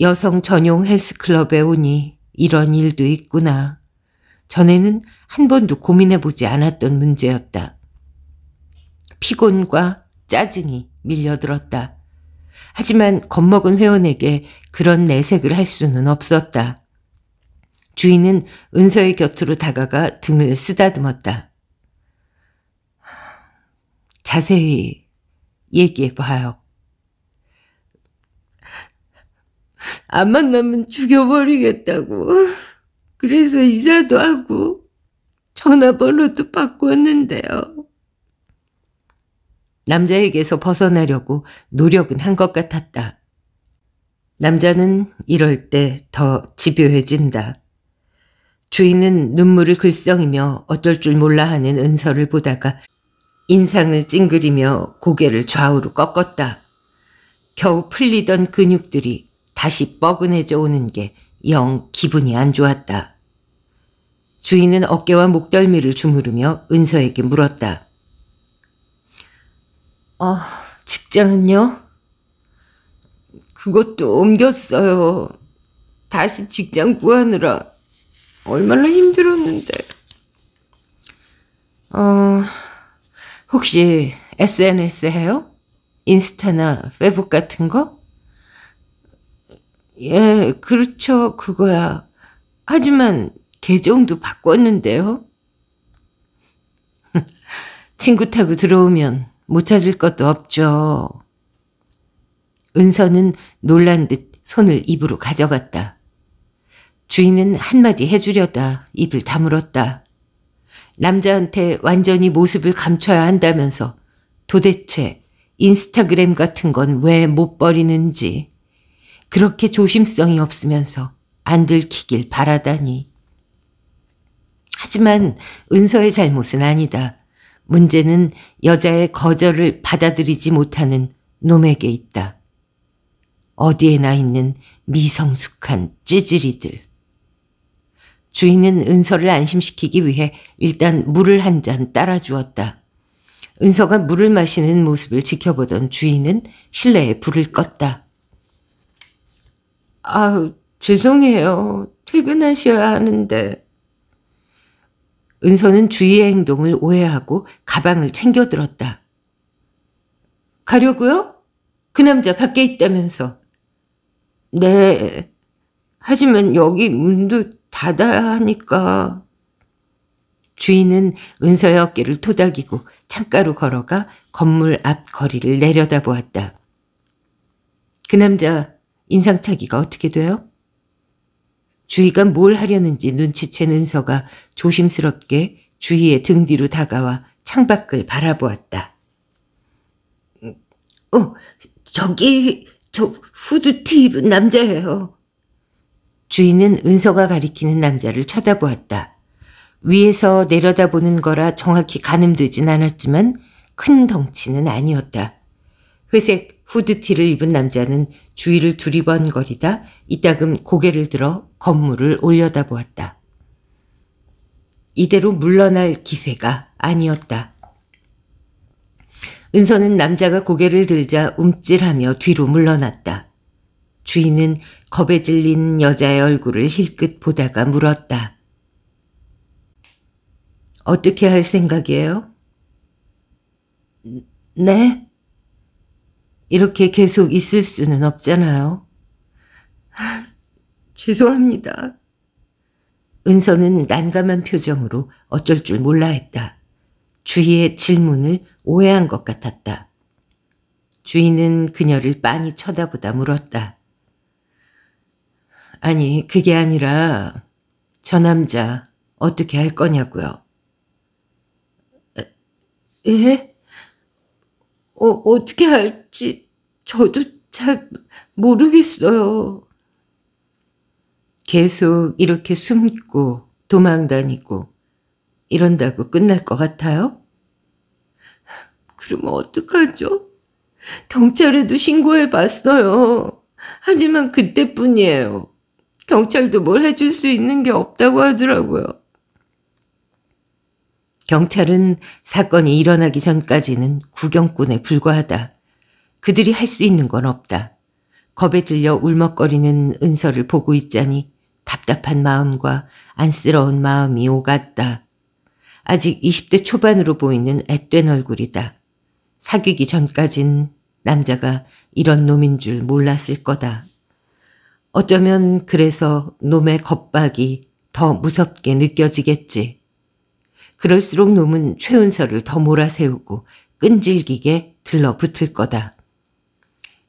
[SPEAKER 1] 여성 전용 헬스클럽에 오니 이런 일도 있구나. 전에는 한 번도 고민해보지 않았던 문제였다. 피곤과 짜증이 밀려들었다. 하지만 겁먹은 회원에게 그런 내색을 할 수는 없었다. 주인은 은서의 곁으로 다가가 등을 쓰다듬었다. 자세히 얘기해봐요. 안 만나면 죽여버리겠다고. 그래서 이사도 하고 전화번호도 바꿨는데요. 남자에게서 벗어나려고 노력은 한 것 같았다. 남자는 이럴 때 더 집요해진다. 주인은 눈물을 글썽이며 어쩔 줄 몰라 하는 은서를 보다가 인상을 찡그리며 고개를 좌우로 꺾었다. 겨우 풀리던 근육들이 다시 뻐근해져 오는 게 영 기분이 안 좋았다. 주인은 어깨와 목덜미를 주무르며 은서에게 물었다. 어, 직장은요? 그것도 옮겼어요. 다시 직장 구하느라 얼마나 힘들었는데. 어, 혹시 SNS 해요? 인스타나 페북 같은 거? 예, 그렇죠. 그거야. 하지만 계정도 바꿨는데요. 친구 타고 들어오면 못 찾을 것도 없죠. 은서는 놀란 듯 손을 입으로 가져갔다. 주인은 한마디 해주려다 입을 다물었다. 남자한테 완전히 모습을 감춰야 한다면서 도대체 인스타그램 같은 건 왜 못 버리는지 그렇게 조심성이 없으면서 안 들키길 바라다니. 하지만 은서의 잘못은 아니다. 문제는 여자의 거절을 받아들이지 못하는 놈에게 있다. 어디에나 있는 미성숙한 찌질이들. 주인은 은서를 안심시키기 위해 일단 물을 한 잔 따라 주었다. 은서가 물을 마시는 모습을 지켜보던 주인은 실내에 불을 껐다. 아, 죄송해요. 퇴근하셔야 하는데. 은서는 주희의 행동을 오해하고 가방을 챙겨 들었다. 가려고요? 그 남자 밖에 있다면서. 네. 하지만 여기 문도 받아야 하니까. 주인은 은서의 어깨를 토닥이고 창가로 걸어가 건물 앞 거리를 내려다보았다. 그 남자 인상차기가 어떻게 돼요? 주희가 뭘 하려는지 눈치챈 은서가 조심스럽게 주희의 등 뒤로 다가와 창밖을 바라보았다. 어, 저기 저 후드티 입은 남자예요. 주인은 은서가 가리키는 남자를 쳐다보았다. 위에서 내려다보는 거라 정확히 가늠되진 않았지만 큰 덩치는 아니었다. 회색 후드티를 입은 남자는 주위를 두리번거리다 이따금 고개를 들어 건물을 올려다보았다. 이대로 물러날 기세가 아니었다. 은서는 남자가 고개를 들자 움찔하며 뒤로 물러났다. 주인은 겁에 질린 여자의 얼굴을 힐끗 보다가 물었다. 어떻게 할 생각이에요? 네? 이렇게 계속 있을 수는 없잖아요. 죄송합니다. 은서는 난감한 표정으로 어쩔 줄 몰라 했다. 주희의 질문을 오해한 것 같았다. 주인은 그녀를 빤히 쳐다보다 물었다. 아니, 그게 아니라 저 남자 어떻게 할 거냐고요. 에? 어, 어떻게 할지 저도 잘 모르겠어요. 계속 이렇게 숨고 도망다니고 이런다고 끝날 것 같아요? 그러면 어떡하죠? 경찰에도 신고해 봤어요. 하지만 그때뿐이에요. 경찰도 뭘 해줄 수 있는 게 없다고 하더라고요. 경찰은 사건이 일어나기 전까지는 구경꾼에 불과하다. 그들이 할 수 있는 건 없다. 겁에 질려 울먹거리는 은서를 보고 있자니 답답한 마음과 안쓰러운 마음이 오갔다. 아직 20대 초반으로 보이는 앳된 얼굴이다. 사귀기 전까진 남자가 이런 놈인 줄 몰랐을 거다. 어쩌면 그래서 놈의 겁박이 더 무섭게 느껴지겠지. 그럴수록 놈은 최은서를 더 몰아세우고 끈질기게 들러붙을 거다.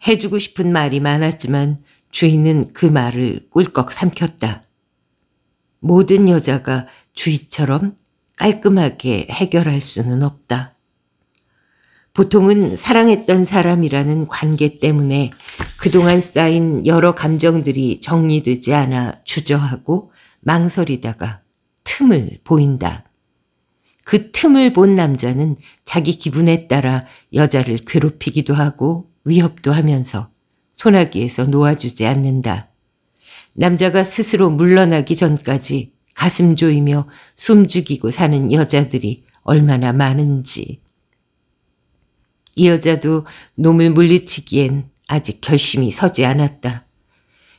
[SPEAKER 1] 해주고 싶은 말이 많았지만 주인은 그 말을 꿀꺽 삼켰다. 모든 여자가 주희처럼 깔끔하게 해결할 수는 없다. 보통은 사랑했던 사람이라는 관계 때문에 그동안 쌓인 여러 감정들이 정리되지 않아 주저하고 망설이다가 틈을 보인다. 그 틈을 본 남자는 자기 기분에 따라 여자를 괴롭히기도 하고 위협도 하면서 소나기에서 놓아주지 않는다. 남자가 스스로 물러나기 전까지 가슴 조이며 숨죽이고 사는 여자들이 얼마나 많은지. 이 여자도 놈을 물리치기엔 아직 결심이 서지 않았다.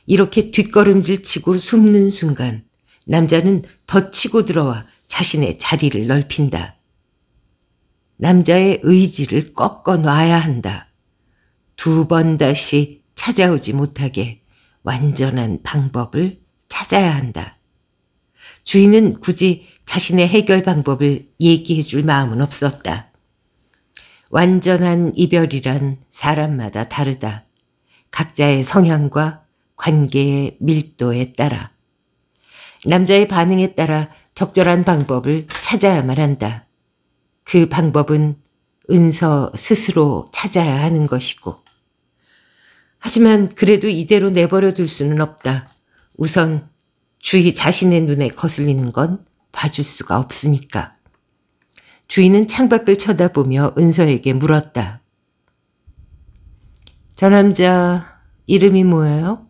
[SPEAKER 1] 이렇게 뒷걸음질 치고 숨는 순간 남자는 더 치고 들어와 자신의 자리를 넓힌다. 남자의 의지를 꺾어 놔야 한다. 두 번 다시 찾아오지 못하게 완전한 방법을 찾아야 한다. 주인은 굳이 자신의 해결 방법을 얘기해 줄 마음은 없었다. 완전한 이별이란 사람마다 다르다. 각자의 성향과 관계의 밀도에 따라. 남자의 반응에 따라 적절한 방법을 찾아야만 한다. 그 방법은 은서 스스로 찾아야 하는 것이고. 하지만 그래도 이대로 내버려 둘 수는 없다. 우선 주위 자신의 눈에 거슬리는 건 봐줄 수가 없으니까. 주인은 창밖을 쳐다보며 은서에게 물었다. 저 남자 이름이 뭐예요?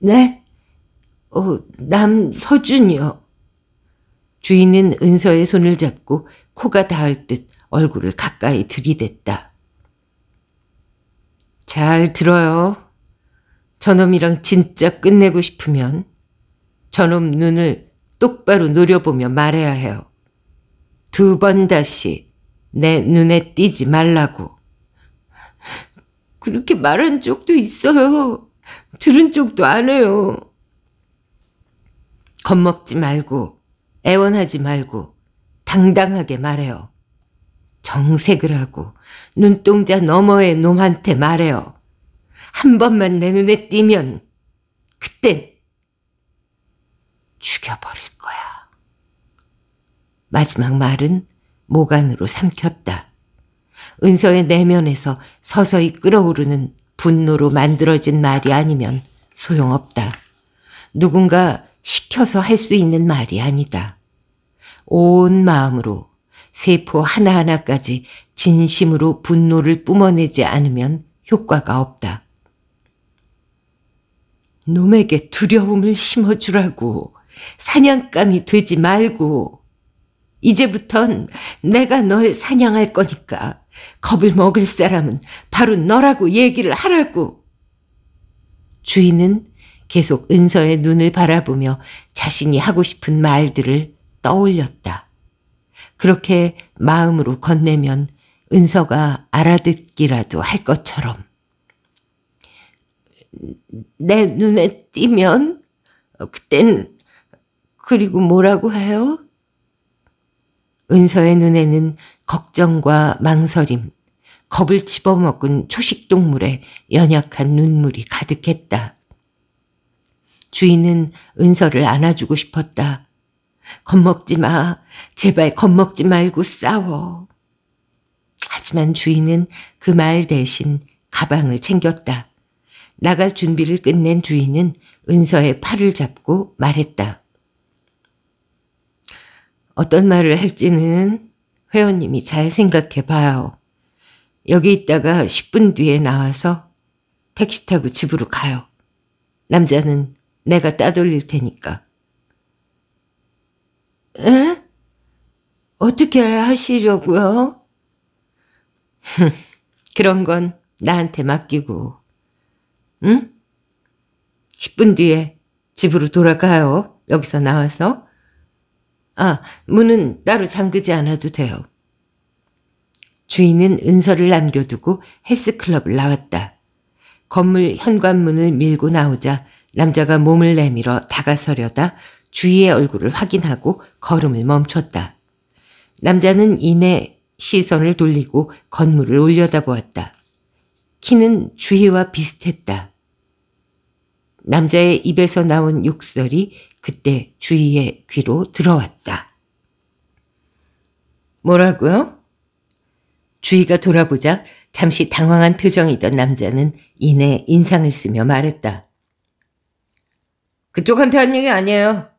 [SPEAKER 1] 네? 어, 남서준이요. 주인은 은서의 손을 잡고 코가 닿을 듯 얼굴을 가까이 들이댔다. 잘 들어요. 저놈이랑 진짜 끝내고 싶으면 저놈 눈을 똑바로 노려보며 말해야 해요. 두번 다시 내 눈에 띄지 말라고. 그렇게 말한 쪽도 있어요. 들은 쪽도 안 해요. 겁먹지 말고, 애원하지 말고, 당당하게 말해요. 정색을 하고, 눈동자 너머의 놈한테 말해요. 한 번만 내 눈에 띄면, 그땐 죽여버려 마지막 말은 모간으로 삼켰다. 은서의 내면에서 서서히 끓어오르는 분노로 만들어진 말이 아니면 소용없다. 누군가 시켜서 할 수 있는 말이 아니다. 온 마음으로 세포 하나하나까지 진심으로 분노를 뿜어내지 않으면 효과가 없다. 놈에게 두려움을 심어주라고 사냥감이 되지 말고 이제부턴 내가 널 사냥할 거니까 겁을 먹을 사람은 바로 너라고 얘기를 하라고. 주인은 계속 은서의 눈을 바라보며 자신이 하고 싶은 말들을 떠올렸다. 그렇게 마음으로 건네면 은서가 알아듣기라도 할 것처럼. 내 눈에 띄면 그땐 그리고 뭐라고 해요? 은서의 눈에는 걱정과 망설임, 겁을 집어먹은 초식동물의 연약한 눈물이 가득했다. 주인은 은서를 안아주고 싶었다. 겁먹지 마. 제발 겁먹지 말고 싸워. 하지만 주인은 그 말 대신 가방을 챙겼다. 나갈 준비를 끝낸 주인은 은서의 팔을 잡고 말했다. 어떤 말을 할지는 회원님이 잘 생각해 봐요. 여기 있다가 10분 뒤에 나와서 택시 타고 집으로 가요. 남자는 내가 따돌릴 테니까. 에? 어떻게 하시려고요? 그런 건 나한테 맡기고. 응? 10분 뒤에 집으로 돌아가요. 여기서 나와서. 아, 문은 따로 잠그지 않아도 돼요. 주인은 은서를 남겨두고 헬스클럽을 나왔다. 건물 현관문을 밀고 나오자 남자가 몸을 내밀어 다가서려다 주위의 얼굴을 확인하고 걸음을 멈췄다. 남자는 이내 시선을 돌리고 건물을 올려다보았다. 키는 주희와 비슷했다. 남자의 입에서 나온 욕설이 그때 주희의 귀로 들어왔다. 뭐라고요? 주희가 돌아보자 잠시 당황한 표정이던 남자는 이내 인상을 쓰며 말했다. 그쪽한테 한 얘기 아니에요.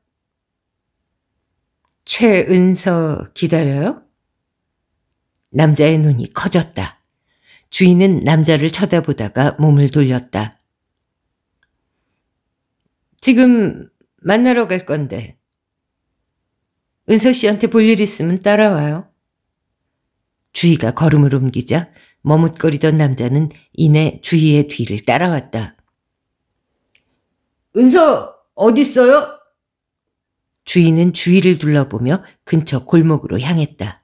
[SPEAKER 1] 최은서 기다려요? 남자의 눈이 커졌다. 주인은 남자를 쳐다보다가 몸을 돌렸다. 지금 만나러 갈 건데. 은서 씨한테 볼일 있으면 따라와요. 주희가 걸음을 옮기자 머뭇거리던 남자는 이내 주희의 뒤를 따라왔다. 은서 어딨어요? 주희는 주위를 둘러보며 근처 골목으로 향했다.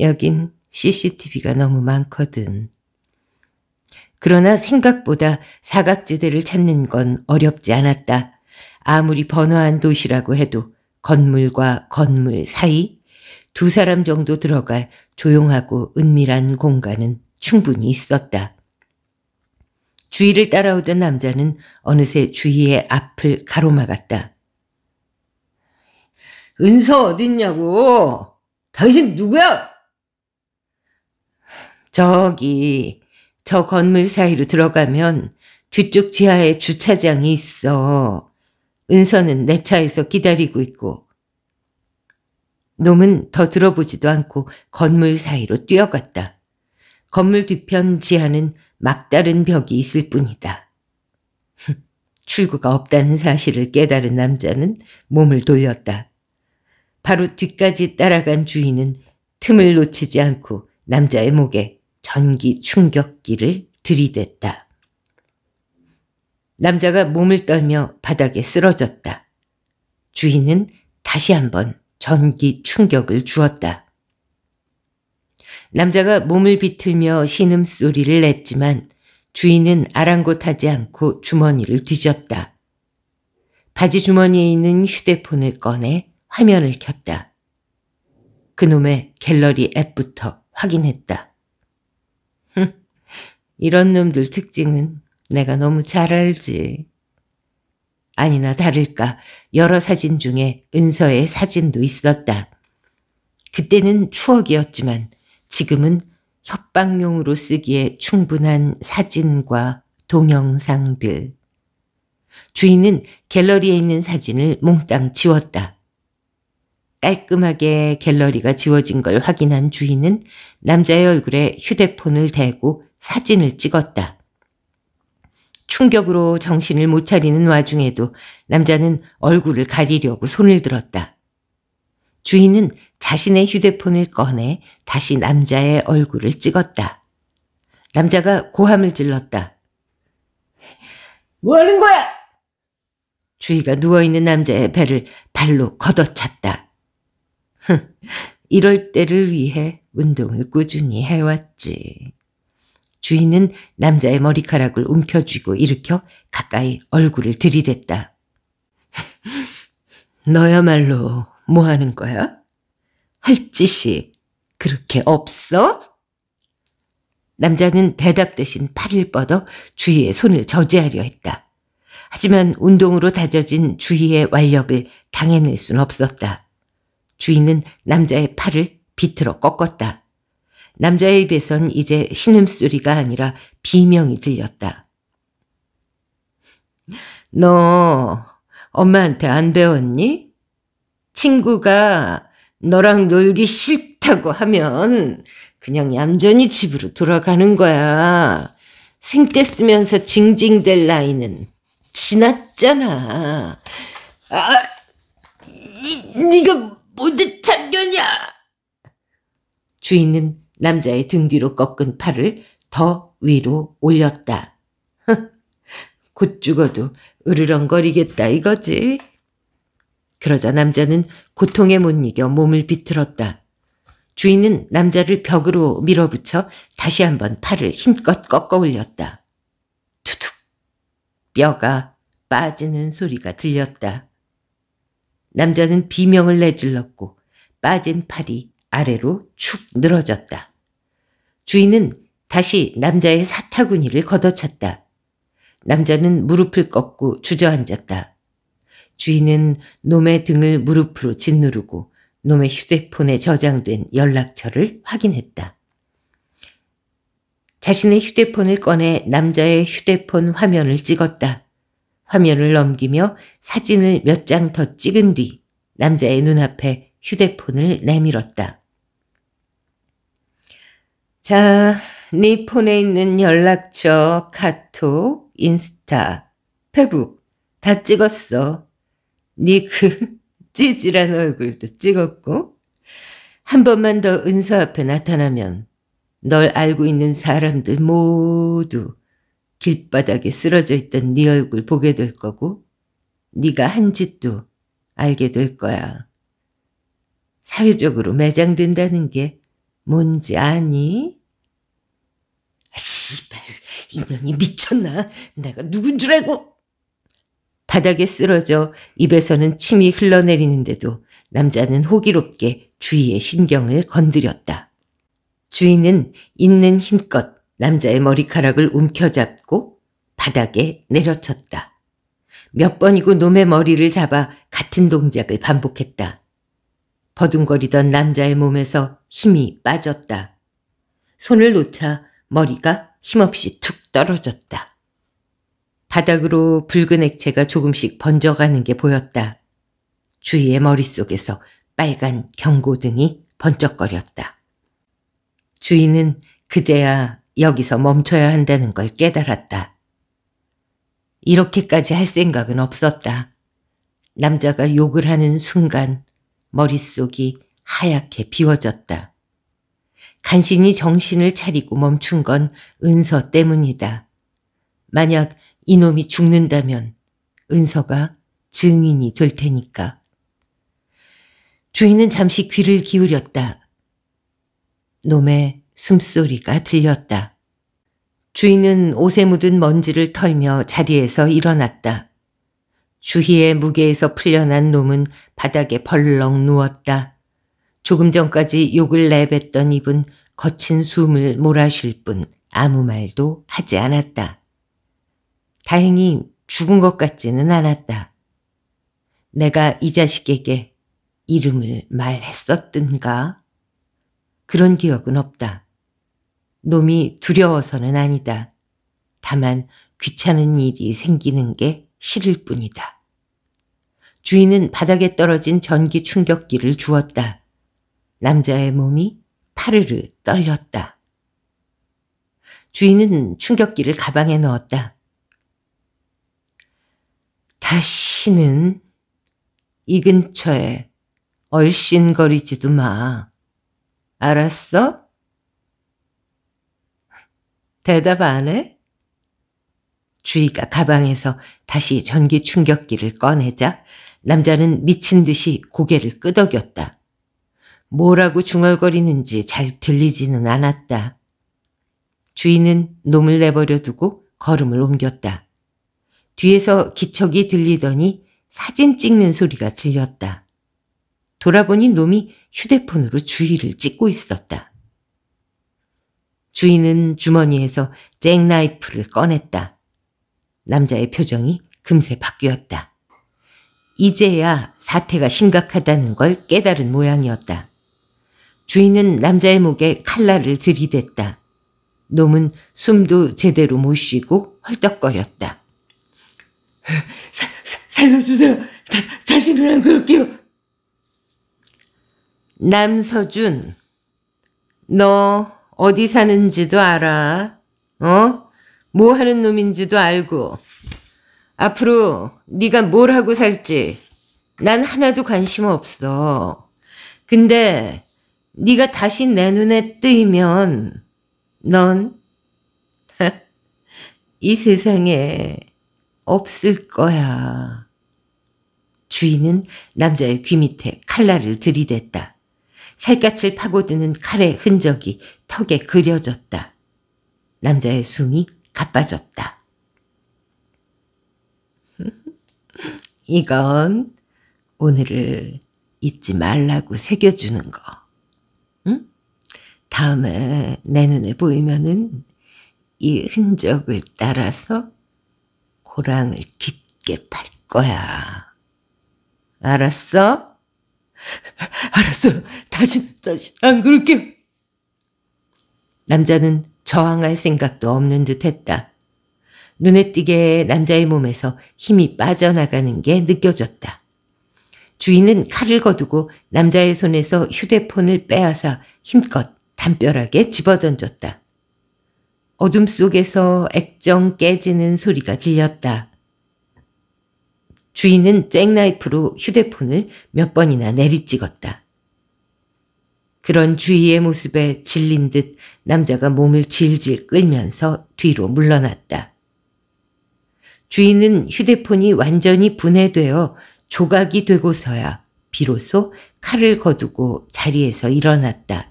[SPEAKER 1] 여긴 CCTV가 너무 많거든. 그러나 생각보다 사각지대를 찾는 건 어렵지 않았다. 아무리 번화한 도시라고 해도 건물과 건물 사이 두 사람 정도 들어갈 조용하고 은밀한 공간은 충분히 있었다. 주위를 따라오던 남자는 어느새 주위의 앞을 가로막았다. 은서 어딨냐고! 당신 누구야? 저기, 저 건물 사이로 들어가면 뒤쪽 지하에 주차장이 있어. 은서는 내 차에서 기다리고 있고 놈은 더 들어보지도 않고 건물 사이로 뛰어갔다. 건물 뒤편 지하는 막다른 벽이 있을 뿐이다. 출구가 없다는 사실을 깨달은 남자는 몸을 돌렸다. 바로 뒤까지 따라간 주인은 틈을 놓치지 않고 남자의 목에 전기 충격기를 들이댔다. 남자가 몸을 떨며 바닥에 쓰러졌다. 주인은 다시 한번 전기 충격을 주었다. 남자가 몸을 비틀며 신음소리를 냈지만 주인은 아랑곳하지 않고 주머니를 뒤졌다. 바지 주머니에 있는 휴대폰을 꺼내 화면을 켰다. 그놈의 갤러리 앱부터 확인했다. 흥, 이런 놈들 특징은 내가 너무 잘 알지. 아니나 다를까 여러 사진 중에 은서의 사진도 있었다. 그때는 추억이었지만 지금은 협박용으로 쓰기에 충분한 사진과 동영상들. 주인은 갤러리에 있는 사진을 몽땅 지웠다. 깔끔하게 갤러리가 지워진 걸 확인한 주인은 남자의 얼굴에 휴대폰을 대고 사진을 찍었다. 충격으로 정신을 못 차리는 와중에도 남자는 얼굴을 가리려고 손을 들었다. 주인은 자신의 휴대폰을 꺼내 다시 남자의 얼굴을 찍었다. 남자가 고함을 질렀다. 뭐 하는 거야? 주희가 누워있는 남자의 배를 발로 걷어찼다. 흥, 이럴 때를 위해 운동을 꾸준히 해왔지. 주인은 남자의 머리카락을 움켜쥐고 일으켜 가까이 얼굴을 들이댔다. 너야말로 뭐 하는 거야? 할 짓이 그렇게 없어? 남자는 대답 대신 팔을 뻗어 주희의 손을 저지하려 했다. 하지만 운동으로 다져진 주희의 완력을 당해낼 순 없었다. 주희는 남자의 팔을 비틀어 꺾었다. 남자의 입에선 이제 신음소리가 아니라 비명이 들렸다. 너 엄마한테 안 배웠니? 친구가 너랑 놀기 싫다고 하면 그냥 얌전히 집으로 돌아가는 거야. 생떼 쓰면서 징징댈 나이는 지났잖아. 아, 니, 니가 뭔데 참견이야? 주인은 남자의 등 뒤로 꺾은 팔을 더 위로 올렸다. 곧 죽어도 으르렁거리겠다 이거지. 그러자 남자는 고통에 못 이겨 몸을 비틀었다. 주인은 남자를 벽으로 밀어붙여 다시 한번 팔을 힘껏 꺾어 올렸다. 투둑! 뼈가 빠지는 소리가 들렸다. 남자는 비명을 내질렀고 빠진 팔이 아래로 축 늘어졌다. 주인은 다시 남자의 사타구니를 걷어찼다. 남자는 무릎을 꺾고 주저앉았다. 주인은 놈의 등을 무릎으로 짓누르고 놈의 휴대폰에 저장된 연락처를 확인했다. 자신의 휴대폰을 꺼내 남자의 휴대폰 화면을 찍었다. 화면을 넘기며 사진을 몇 장 더 찍은 뒤 남자의 눈앞에 휴대폰을 내밀었다. 자, 네 폰에 있는 연락처, 카톡, 인스타, 페북 다 찍었어. 네 그 찌질한 얼굴도 찍었고 한 번만 더 은서 앞에 나타나면 널 알고 있는 사람들 모두 길바닥에 쓰러져 있던 네 얼굴 보게 될 거고 네가 한 짓도 알게 될 거야. 사회적으로 매장된다는 게 뭔지 아니? 씨발, 인연이 미쳤나? 내가 누군 줄 알고! 바닥에 쓰러져 입에서는 침이 흘러내리는데도 남자는 호기롭게 주위의 신경을 건드렸다. 주인은 있는 힘껏 남자의 머리카락을 움켜잡고 바닥에 내려쳤다. 몇 번이고 놈의 머리를 잡아 같은 동작을 반복했다. 버둥거리던 남자의 몸에서 힘이 빠졌다. 손을 놓자 머리가 힘없이 툭 떨어졌다. 바닥으로 붉은 액체가 조금씩 번져가는 게 보였다. 주위의 머릿속에서 빨간 경고등이 번쩍거렸다. 주인은 그제야 여기서 멈춰야 한다는 걸 깨달았다. 이렇게까지 할 생각은 없었다. 남자가 욕을 하는 순간 머릿속이 하얗게 비워졌다. 간신히 정신을 차리고 멈춘 건 은서 때문이다. 만약 이놈이 죽는다면 은서가 증인이 될 테니까. 주인은 잠시 귀를 기울였다. 놈의 숨소리가 들렸다. 주인은 옷에 묻은 먼지를 털며 자리에서 일어났다. 주희의 무게에서 풀려난 놈은 바닥에 벌렁 누웠다. 조금 전까지 욕을 내뱉던 입은 거친 숨을 몰아쉴 뿐 아무 말도 하지 않았다. 다행히 죽은 것 같지는 않았다. 내가 이 자식에게 이름을 말했었든가? 그런 기억은 없다. 놈이 두려워서는 아니다. 다만 귀찮은 일이 생기는 게 실일 뿐이다. 주인은 바닥에 떨어진 전기 충격기를 주었다. 남자의 몸이 파르르 떨렸다. 주인은 충격기를 가방에 넣었다. 다시는 이 근처에 얼씬거리지도 마. 알았어? 대답 안 해? 주희가 가방에서 다시 전기 충격기를 꺼내자 남자는 미친 듯이 고개를 끄덕였다. 뭐라고 중얼거리는지 잘 들리지는 않았다. 주인은 놈을 내버려 두고 걸음을 옮겼다. 뒤에서 기척이 들리더니 사진 찍는 소리가 들렸다. 돌아보니 놈이 휴대폰으로 주희를 찍고 있었다. 주인은 주머니에서 잭나이프를 꺼냈다. 남자의 표정이 금세 바뀌었다. 이제야 사태가 심각하다는 걸 깨달은 모양이었다. 주인은 남자의 목에 칼날을 들이댔다. 놈은 숨도 제대로 못 쉬고 헐떡거렸다. 사, 사, 살려주세요. 다, 다시는 안 그럴게요. 남서준, 너 어디 사는지도 알아? 어? 뭐 하는 놈인지도 알고 앞으로 네가 뭘 하고 살지 난 하나도 관심 없어. 근데 네가 다시 내 눈에 뜨이면 넌 이 세상에 없을 거야. 주인은 남자의 귀 밑에 칼날을 들이댔다. 살갗을 파고드는 칼의 흔적이 턱에 그려졌다. 남자의 숨이 가빠졌다. 이건 오늘을 잊지 말라고 새겨주는 거. 응? 다음에 내 눈에 보이면은 이 흔적을 따라서 고랑을 깊게 팔 거야. 알았어? 알았어. 다시, 다시 안 그럴게요. 남자는 저항할 생각도 없는 듯 했다. 눈에 띄게 남자의 몸에서 힘이 빠져나가는 게 느껴졌다. 주인은 칼을 거두고 남자의 손에서 휴대폰을 빼앗아 힘껏 담벼락에 집어던졌다. 어둠 속에서 액정 깨지는 소리가 들렸다. 주인은 잭나이프로 휴대폰을 몇 번이나 내리찍었다. 그런 주희의 모습에 질린 듯 남자가 몸을 질질 끌면서 뒤로 물러났다. 주인은 휴대폰이 완전히 분해되어 조각이 되고서야 비로소 칼을 거두고 자리에서 일어났다.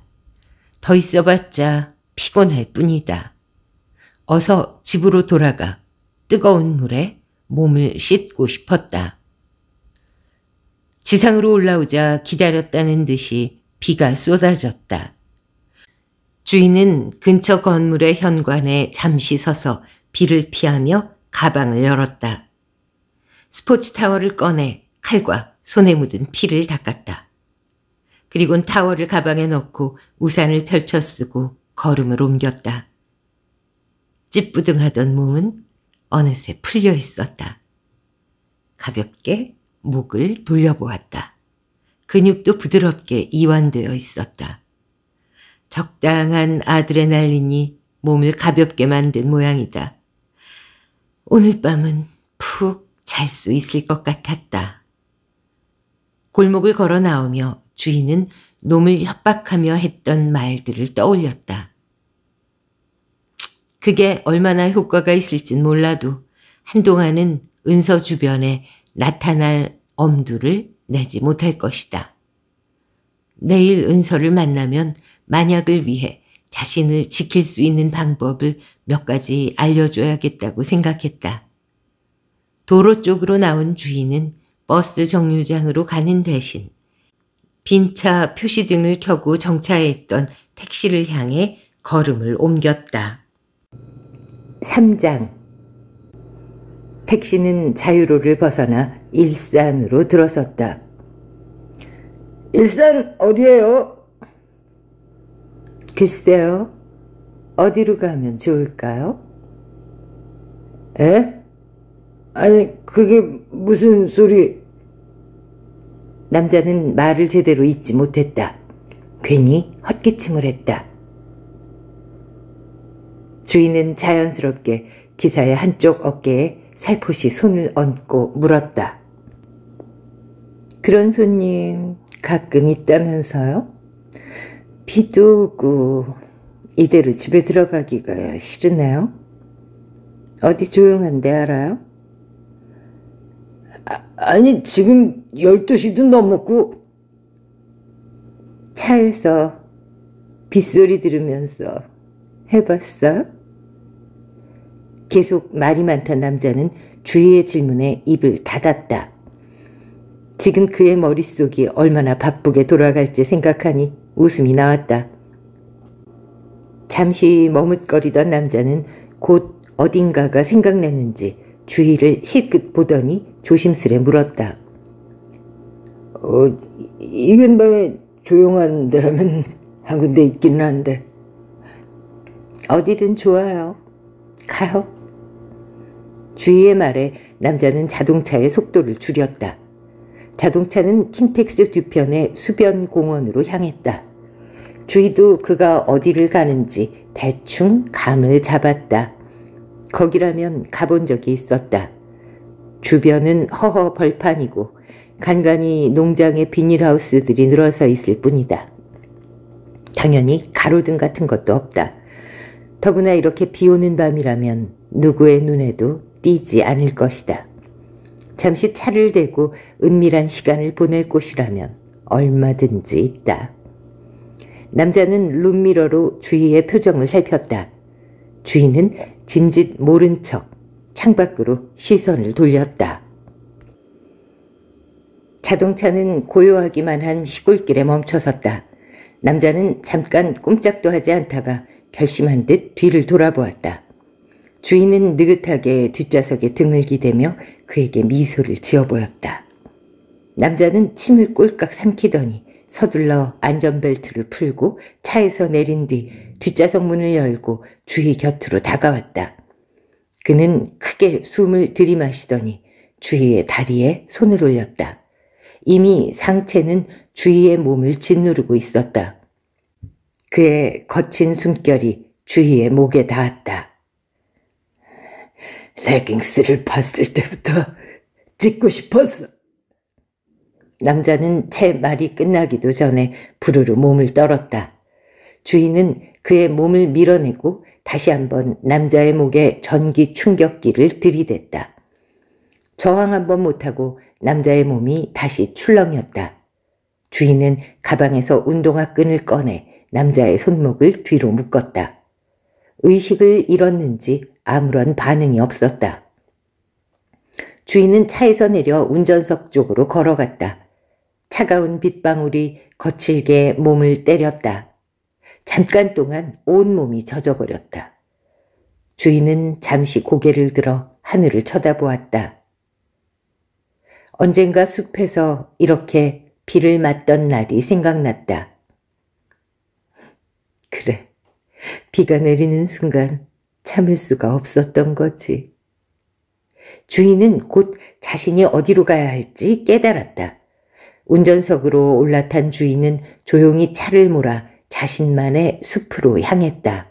[SPEAKER 1] 더 있어봤자 피곤할 뿐이다. 어서 집으로 돌아가 뜨거운 물에 몸을 씻고 싶었다. 지상으로 올라오자 기다렸다는 듯이 비가 쏟아졌다. 주인은 근처 건물의 현관에 잠시 서서 비를 피하며 가방을 열었다. 스포츠 타월을 꺼내 칼과 손에 묻은 피를 닦았다. 그리곤 타월을 가방에 넣고 우산을 펼쳐 쓰고 걸음을 옮겼다. 찌뿌둥하던 몸은 어느새 풀려 있었다. 가볍게 목을 돌려보았다. 근육도 부드럽게 이완되어 있었다. 적당한 아드레날린이 몸을 가볍게 만든 모양이다. 오늘 밤은 푹 잘 수 있을 것 같았다. 골목을 걸어 나오며 주인은 놈을 협박하며 했던 말들을 떠올렸다. 그게 얼마나 효과가 있을진 몰라도 한동안은 은서 주변에 나타날 엄두를 내지 못할 것이다. 내일 은서를 만나면 만약을 위해 자신을 지킬 수 있는 방법을 몇 가지 알려줘야겠다고 생각했다. 도로 쪽으로 나온 주인은 버스 정류장으로 가는 대신 빈차 표시등을 켜고 정차해 있던 택시를 향해 걸음을 옮겼다. 3장 택시는 자유로를 벗어나 일산으로 들어섰다. 일산 어디에요? 글쎄요. 어디로 가면 좋을까요? 에? 아니 그게 무슨 소리? 남자는 말을 제대로 잊지 못했다. 괜히 헛기침을 했다. 주인은 자연스럽게 기사의 한쪽 어깨에 살포시 손을 얹고 물었다. 그런 손님 가끔 있다면서요? 비도 오고 이대로 집에 들어가기가 싫으네요. 어디 조용한데 알아요? 아, 아니 지금 12시도 넘었고 차에서 빗소리 들으면서 해봤어요? 계속 말이 많던 남자는 주희의 질문에 입을 닫았다. 지금 그의 머릿속이 얼마나 바쁘게 돌아갈지 생각하니 웃음이 나왔다. 잠시 머뭇거리던 남자는 곧 어딘가가 생각나는지 주희를 힐끗 보더니 조심스레 물었다. 어, 이 근방에 조용한 데라면 한 군데 있기는 한데. 어디든 좋아요. 가요. 주희의 말에 남자는 자동차의 속도를 줄였다. 자동차는 킨텍스 뒤편의 수변 공원으로 향했다. 주희도 그가 어디를 가는지 대충 감을 잡았다. 거기라면 가본 적이 있었다. 주변은 허허 벌판이고 간간히 농장의 비닐하우스들이 늘어서 있을 뿐이다. 당연히 가로등 같은 것도 없다. 더구나 이렇게 비 오는 밤이라면 누구의 눈에도 뛰지 않을 것이다. 잠시 차를 대고 은밀한 시간을 보낼 곳이라면 얼마든지 있다. 남자는 룸미러로 주위의 표정을 살폈다. 주인은 짐짓 모른 척 창밖으로 시선을 돌렸다. 자동차는 고요하기만 한 시골길에 멈춰섰다. 남자는 잠깐 꼼짝도 하지 않다가 결심한 듯 뒤를 돌아보았다. 주인은 느긋하게 뒷좌석에 등을 기대며 그에게 미소를 지어 보였다. 남자는 침을 꼴깍 삼키더니 서둘러 안전벨트를 풀고 차에서 내린 뒤 뒷좌석 문을 열고 주희 곁으로 다가왔다. 그는 크게 숨을 들이마시더니 주희의 다리에 손을 올렸다. 이미 상체는 주희의 몸을 짓누르고 있었다. 그의 거친 숨결이 주희의 목에 닿았다. 레깅스를 봤을 때부터 찍고 싶었어. 남자는 제 말이 끝나기도 전에 부르르 몸을 떨었다. 주인은 그의 몸을 밀어내고 다시 한번 남자의 목에 전기 충격기를 들이댔다. 저항 한번 못하고 남자의 몸이 다시 출렁였다. 주인은 가방에서 운동화 끈을 꺼내 남자의 손목을 뒤로 묶었다. 의식을 잃었는지 아무런 반응이 없었다. 주인은 차에서 내려 운전석 쪽으로 걸어갔다. 차가운 빗방울이 거칠게 몸을 때렸다. 잠깐 동안 온몸이 젖어버렸다. 주인은 잠시 고개를 들어 하늘을 쳐다보았다. 언젠가 숲에서 이렇게 비를 맞던 날이 생각났다. 그래, 비가 내리는 순간 참을 수가 없었던 거지. 주인은 곧 자신이 어디로 가야 할지 깨달았다. 운전석으로 올라탄 주인은 조용히 차를 몰아 자신만의 숲으로 향했다.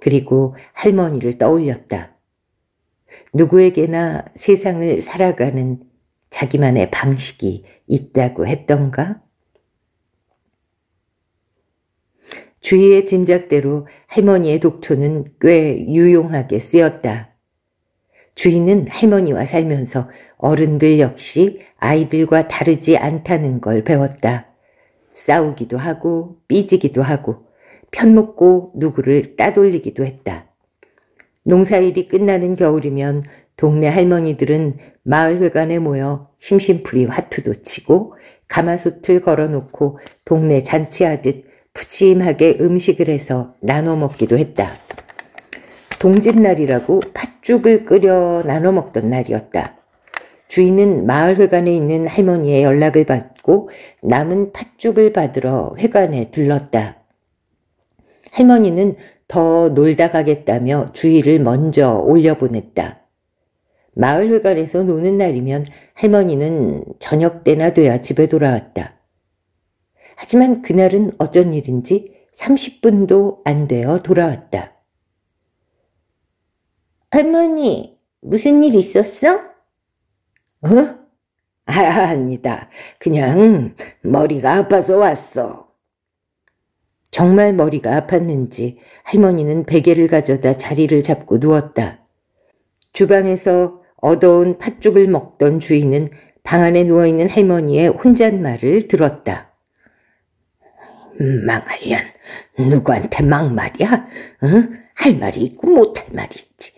[SPEAKER 1] 그리고 할머니를 떠올렸다. 누구에게나 세상을 살아가는 자기만의 방식이 있다고 했던가? 주희의 짐작대로 할머니의 독초는 꽤 유용하게 쓰였다. 주희는 할머니와 살면서 어른들 역시 아이들과 다르지 않다는 걸 배웠다. 싸우기도 하고 삐지기도 하고 편먹고 누구를 따돌리기도 했다. 농사일이 끝나는 겨울이면 동네 할머니들은 마을회관에 모여 심심풀이 화투도 치고 가마솥을 걸어놓고 동네 잔치하듯 푸짐하게 음식을 해서 나눠 먹기도 했다. 동짓날이라고 팥죽을 끓여 나눠 먹던 날이었다. 주인은 마을회관에 있는 할머니의 연락을 받고 남은 팥죽을 받으러 회관에 들렀다. 할머니는 더 놀다 가겠다며 주위를 먼저 올려보냈다. 마을회관에서 노는 날이면 할머니는 저녁 때나 돼야 집에 돌아왔다. 하지만 그날은 어쩐 일인지 30분도 안 되어 돌아왔다. 할머니, 무슨 일 있었어? 어? 아, 아니다. 그냥 머리가 아파서 왔어. 정말 머리가 아팠는지 할머니는 베개를 가져다 자리를 잡고 누웠다. 주방에서 얻어온 팥죽을 먹던 주인은 방 안에 누워있는 할머니의 혼잣말을 들었다. 망할련 누구한테 막말이야? 응? 어? 할 말이 있고 못할 말이 있지.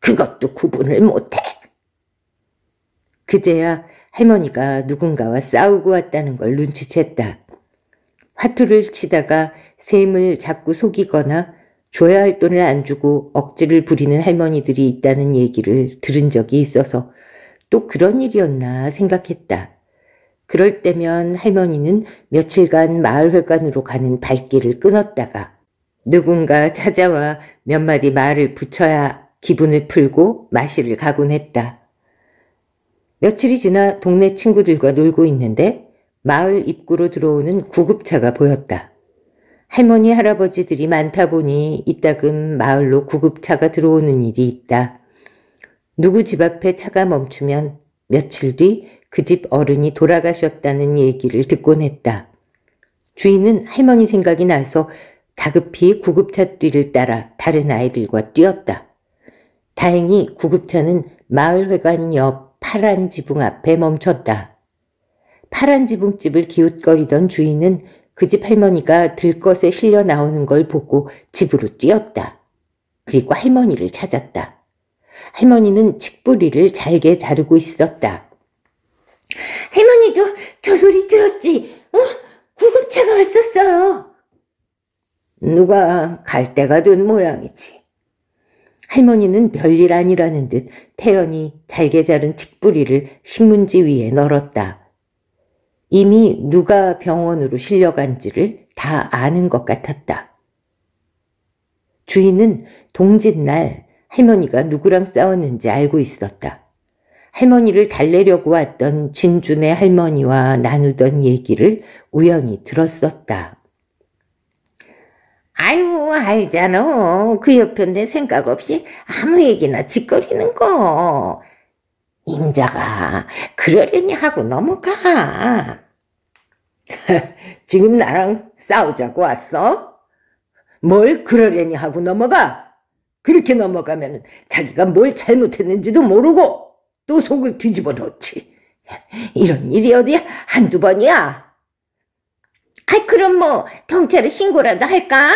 [SPEAKER 1] 그것도 구분을 못해. 그제야 할머니가 누군가와 싸우고 왔다는 걸 눈치챘다. 화투를 치다가 샘을 자꾸 속이거나 줘야 할 돈을 안 주고 억지를 부리는 할머니들이 있다는 얘기를 들은 적이 있어서 또 그런 일이었나 생각했다. 그럴 때면 할머니는 며칠간 마을회관으로 가는 발길을 끊었다가 누군가 찾아와 몇 마디 말을 붙여야 기분을 풀고 마실을 가곤 했다. 며칠이 지나 동네 친구들과 놀고 있는데 마을 입구로 들어오는 구급차가 보였다. 할머니 할아버지들이 많다 보니 이따금 마을로 구급차가 들어오는 일이 있다. 누구 집 앞에 차가 멈추면 며칠 뒤 그집 어른이 돌아가셨다는 얘기를 듣곤 했다. 주인은 할머니 생각이 나서 다급히 구급차 뒤를 따라 다른 아이들과 뛰었다. 다행히 구급차는 마을회관 옆 파란 지붕 앞에 멈췄다. 파란 지붕집을 기웃거리던 주인은 그 집 할머니가 들것에 실려 나오는 걸 보고 집으로 뛰었다. 그리고 할머니를 찾았다. 할머니는 칡뿌리를 잘게 자르고 있었다. 할머니도 저 소리 들었지? 어? 구급차가 왔었어요. 누가 갈 때가 된 모양이지. 할머니는 별일 아니라는 듯 태연이 잘게 자른 칡뿌리를 신문지 위에 널었다. 이미 누가 병원으로 실려간지를 다 아는 것 같았다. 주인은 동짓날 할머니가 누구랑 싸웠는지 알고 있었다. 할머니를 달래려고 왔던 진준의 할머니와 나누던 얘기를 우연히 들었었다. 아유, 알잖아. 그 옆인데 생각 없이 아무 얘기나 짓거리는 거. 임자가 그러려니 하고 넘어가. 지금 나랑 싸우자고 왔어? 뭘 그러려니 하고 넘어가? 그렇게 넘어가면 자기가 뭘 잘못했는지도 모르고 또 속을 뒤집어 놓지. 이런 일이 어디야? 한두 번이야. 아이, 그럼 뭐, 경찰에 신고라도 할까?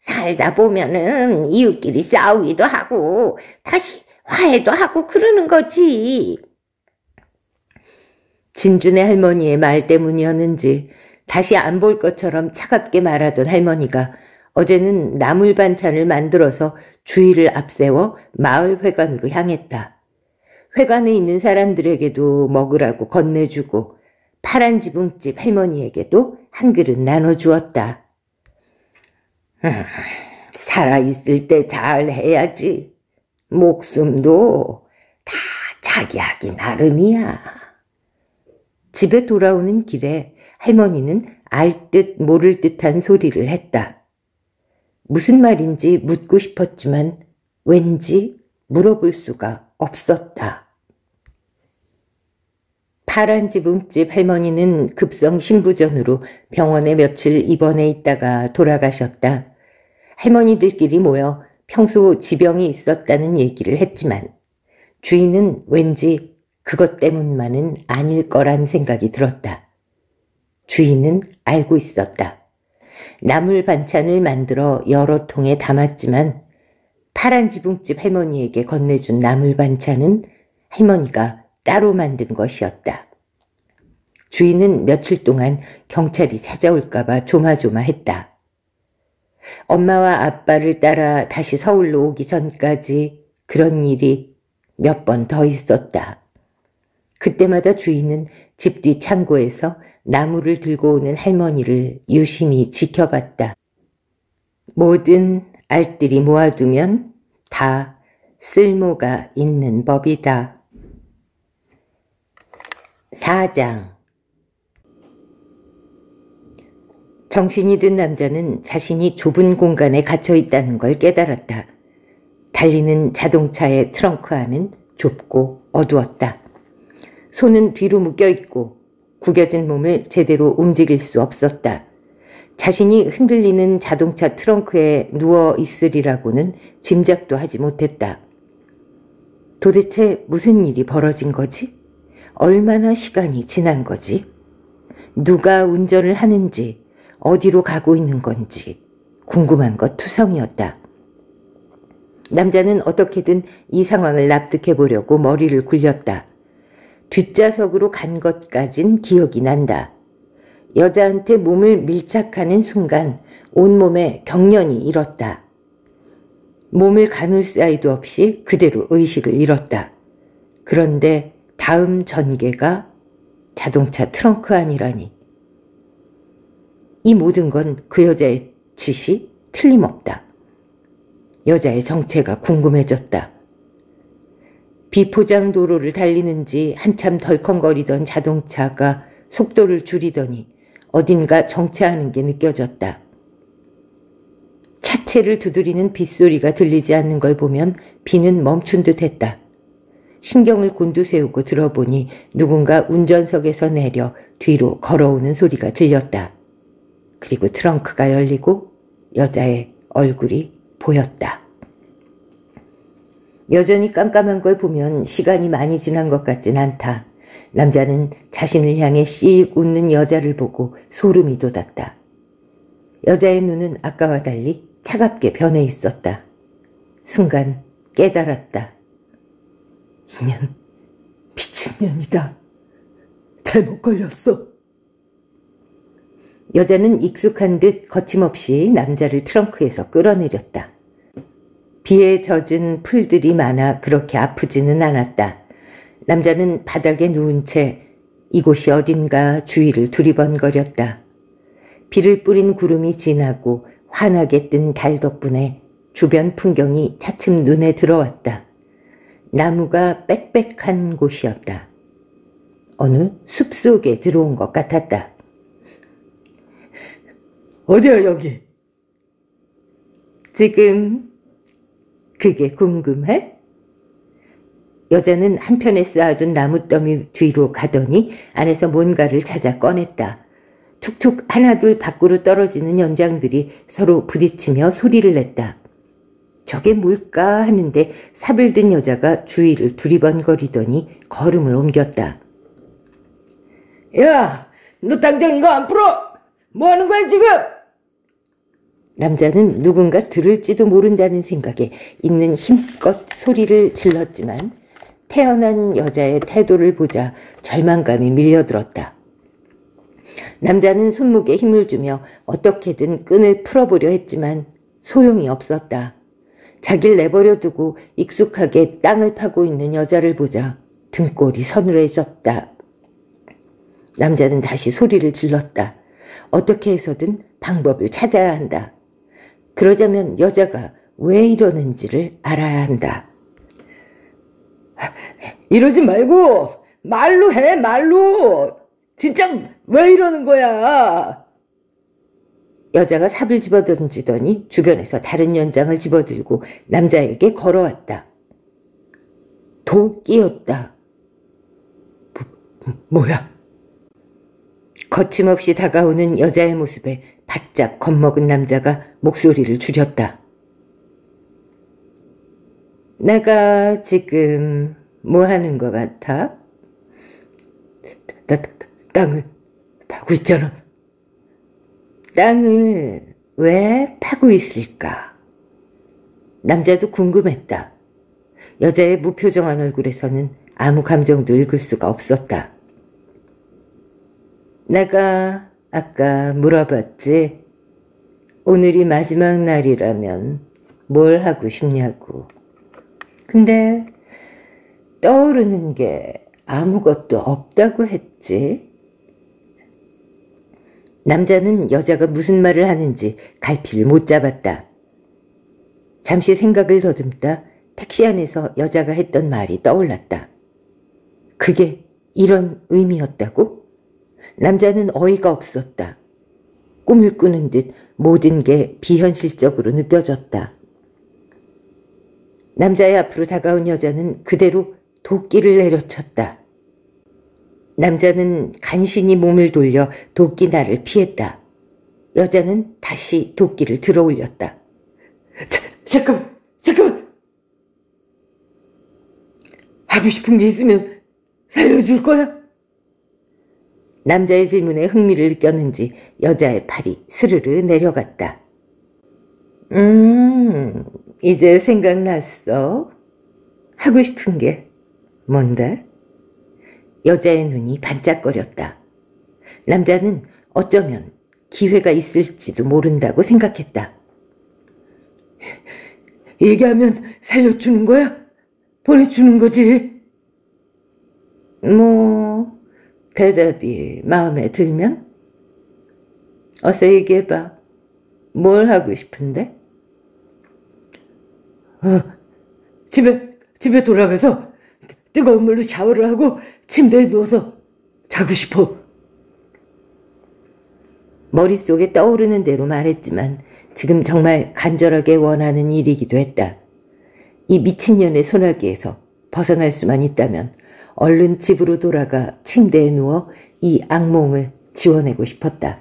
[SPEAKER 1] 살다 보면은 이웃끼리 싸우기도 하고, 다시 화해도 하고 그러는 거지. 진준의 할머니의 말 때문이었는지 다시 안 볼 것처럼 차갑게 말하던 할머니가 어제는 나물 반찬을 만들어서 주위를 앞세워 마을 회관으로 향했다. 회관에 있는 사람들에게도 먹으라고 건네주고 파란 지붕집 할머니에게도 한 그릇 나눠주었다. 아, 살아있을 때 잘 해야지. 목숨도 다 자기 하기 나름이야. 집에 돌아오는 길에 할머니는 알 듯 모를 듯한 소리를 했다. 무슨 말인지 묻고 싶었지만 왠지 물어볼 수가 없었다. 파란 집 움집 할머니는 급성 신부전으로 병원에 며칠 입원해 있다가 돌아가셨다. 할머니들끼리 모여 평소 지병이 있었다는 얘기를 했지만 주인은 왠지 그것 때문만은 아닐 거란 생각이 들었다. 주인은 알고 있었다. 나물 반찬을 만들어 여러 통에 담았지만 파란 지붕집 할머니에게 건네준 나물 반찬은 할머니가 따로 만든 것이었다. 주인은 며칠 동안 경찰이 찾아올까봐 조마조마했다. 엄마와 아빠를 따라 다시 서울로 오기 전까지 그런 일이 몇 번 더 있었다. 그때마다 주인은 집 뒤 창고에서 나무를 들고 오는 할머니를 유심히 지켜봤다. 뭐든 알뜰히 모아두면 다 쓸모가 있는 법이다. 4장 정신이 든 남자는 자신이 좁은 공간에 갇혀 있다는 걸 깨달았다. 달리는 자동차의 트렁크 안은 좁고 어두웠다. 손은 뒤로 묶여 있고 구겨진 몸을 제대로 움직일 수 없었다. 자신이 흔들리는 자동차 트렁크에 누워 있으리라고는 짐작도 하지 못했다. 도대체 무슨 일이 벌어진 거지? 얼마나 시간이 지난 거지? 누가 운전을 하는지, 어디로 가고 있는 건지 궁금한 것 투성이었다. 남자는 어떻게든 이 상황을 납득해 보려고 머리를 굴렸다. 뒷좌석으로 간 것까진 기억이 난다. 여자한테 몸을 밀착하는 순간 온몸에 경련이 일었다. 몸을 가눌 사이도 없이 그대로 의식을 잃었다. 그런데 다음 전개가 자동차 트렁크 안이라니. 이 모든 건 그 여자의 짓이 틀림없다. 여자의 정체가 궁금해졌다. 비포장 도로를 달리는지 한참 덜컹거리던 자동차가 속도를 줄이더니 어딘가 정체하는 게 느껴졌다. 차체를 두드리는 빗소리가 들리지 않는 걸 보면 비는 멈춘 듯 했다. 신경을 곤두세우고 들어보니 누군가 운전석에서 내려 뒤로 걸어오는 소리가 들렸다. 그리고 트렁크가 열리고 여자의 얼굴이 보였다. 여전히 깜깜한 걸 보면 시간이 많이 지난 것 같진 않다. 남자는 자신을 향해 씩 웃는 여자를 보고 소름이 돋았다. 여자의 눈은 아까와 달리 차갑게 변해 있었다. 순간 깨달았다. 이년 미친년이다. 잘못 걸렸어. 여자는 익숙한 듯 거침없이 남자를 트렁크에서 끌어내렸다. 비에 젖은 풀들이 많아 그렇게 아프지는 않았다. 남자는 바닥에 누운 채 이곳이 어딘가 주위를 두리번거렸다. 비를 뿌린 구름이 지나고 환하게 뜬 달 덕분에 주변 풍경이 차츰 눈에 들어왔다. 나무가 빽빽한 곳이었다. 어느 숲속에 들어온 것 같았다. 어디야 여기? 지금 그게 궁금해? 여자는 한편에 쌓아둔 나무더미 뒤로 가더니 안에서 뭔가를 찾아 꺼냈다. 툭툭 하나둘 밖으로 떨어지는 연장들이 서로 부딪히며 소리를 냈다. 저게 뭘까 하는데 삽을 든 여자가 주위를 두리번거리더니 걸음을 옮겼다. 야, 너 당장 이거 안 풀어! 뭐 하는 거야, 지금? 남자는 누군가 들을지도 모른다는 생각에 있는 힘껏 소리를 질렀지만 태어난 여자의 태도를 보자 절망감이 밀려들었다. 남자는 손목에 힘을 주며 어떻게든 끈을 풀어보려 했지만 소용이 없었다. 자기를 내버려 두고 익숙하게 땅을 파고 있는 여자를 보자 등골이 서늘해졌다. 남자는 다시 소리를 질렀다. 어떻게 해서든 방법을 찾아야 한다. 그러자면 여자가 왜 이러는지를 알아야 한다. 이러지 말고 말로 해 말로 진짜 왜 이러는 거야 여자가 삽을 집어던지더니 주변에서 다른 연장을 집어들고 남자에게 걸어왔다 도끼였다 뭐, 뭐야 거침없이 다가오는 여자의 모습에 바짝 겁먹은 남자가 목소리를 줄였다 내가 지금 뭐 하는 것 같아? 땅을 파고 있잖아. 땅을 왜 파고 있을까? 남자도 궁금했다. 여자의 무표정한 얼굴에서는 아무 감정도 읽을 수가 없었다. 내가 아까 물어봤지. 오늘이 마지막 날이라면 뭘 하고 싶냐고. 근데 떠오르는 게 아무것도 없다고 했지. 남자는 여자가 무슨 말을 하는지 갈피를 못 잡았다. 잠시 생각을 더듬다 택시 안에서 여자가 했던 말이 떠올랐다. 그게 이런 의미였다고? 남자는 어이가 없었다. 꿈을 꾸는 듯 모든 게 비현실적으로 느껴졌다. 남자의 앞으로 다가온 여자는 그대로 도끼를 내려쳤다. 남자는 간신히 몸을 돌려 도끼 날을 피했다. 여자는 다시 도끼를 들어 올렸다. 잠깐잠깐 하고 싶은 게 있으면 살려줄 거야? 남자의 질문에 흥미를 느꼈는지 여자의 팔이 스르르 내려갔다. 음, 이제 생각났어. 하고 싶은 게 뭔데? 여자의 눈이 반짝거렸다. 남자는 어쩌면 기회가 있을지도 모른다고 생각했다. 얘기하면 살려주는 거야? 보내주는 거지? 뭐, 대답이 마음에 들면? 어서 얘기해봐. 뭘 하고 싶은데? 어, 집에 집에 돌아가서 뜨거운 물로 샤워를 하고 침대에 누워서 자고 싶어. 머릿속에 떠오르는 대로 말했지만 지금 정말 간절하게 원하는 일이기도 했다. 이 미친년의 소나기에서 벗어날 수만 있다면 얼른 집으로 돌아가 침대에 누워 이 악몽을 지워내고 싶었다.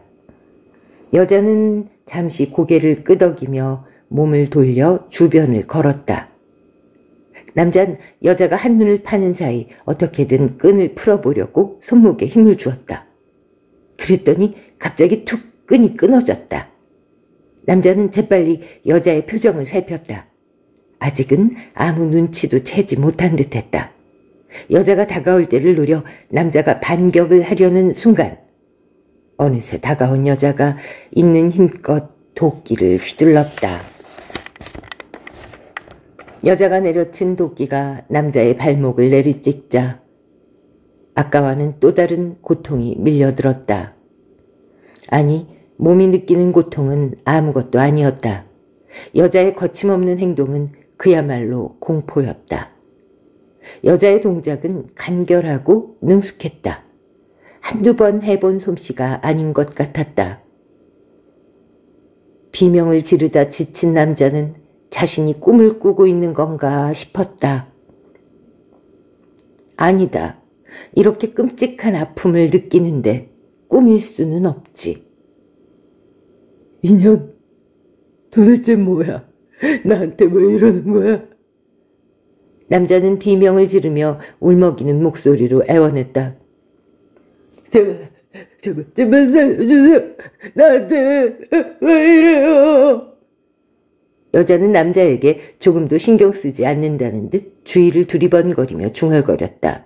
[SPEAKER 1] 여자는 잠시 고개를 끄덕이며 몸을 돌려 주변을 걸었다. 남자는 여자가 한눈을 파는 사이 어떻게든 끈을 풀어보려고 손목에 힘을 주었다. 그랬더니 갑자기 툭 끈이 끊어졌다. 남자는 재빨리 여자의 표정을 살폈다. 아직은 아무 눈치도 채지 못한 듯했다. 여자가 다가올 때를 노려 남자가 반격을 하려는 순간 어느새 다가온 여자가 있는 힘껏 도끼를 휘둘렀다. 여자가 내려친 도끼가 남자의 발목을 내리찍자 아까와는 또 다른 고통이 밀려들었다. 아니 몸이 느끼는 고통은 아무것도 아니었다. 여자의 거침없는 행동은 그야말로 공포였다. 여자의 동작은 간결하고 능숙했다. 한두 번 해본 솜씨가 아닌 것 같았다. 비명을 지르다 지친 남자는 자신이 꿈을 꾸고 있는 건가 싶었다. 아니다. 이렇게 끔찍한 아픔을 느끼는데 꿈일 수는 없지. 인연, 도대체 뭐야? 나한테 왜 이러는 거야? 남자는 비명을 지르며 울먹이는 목소리로 애원했다. 제발, 제발, 제발 살려주세요. 나한테 왜 이래요? 여자는 남자에게 조금도 신경 쓰지 않는다는 듯 주위를 두리번거리며 중얼거렸다.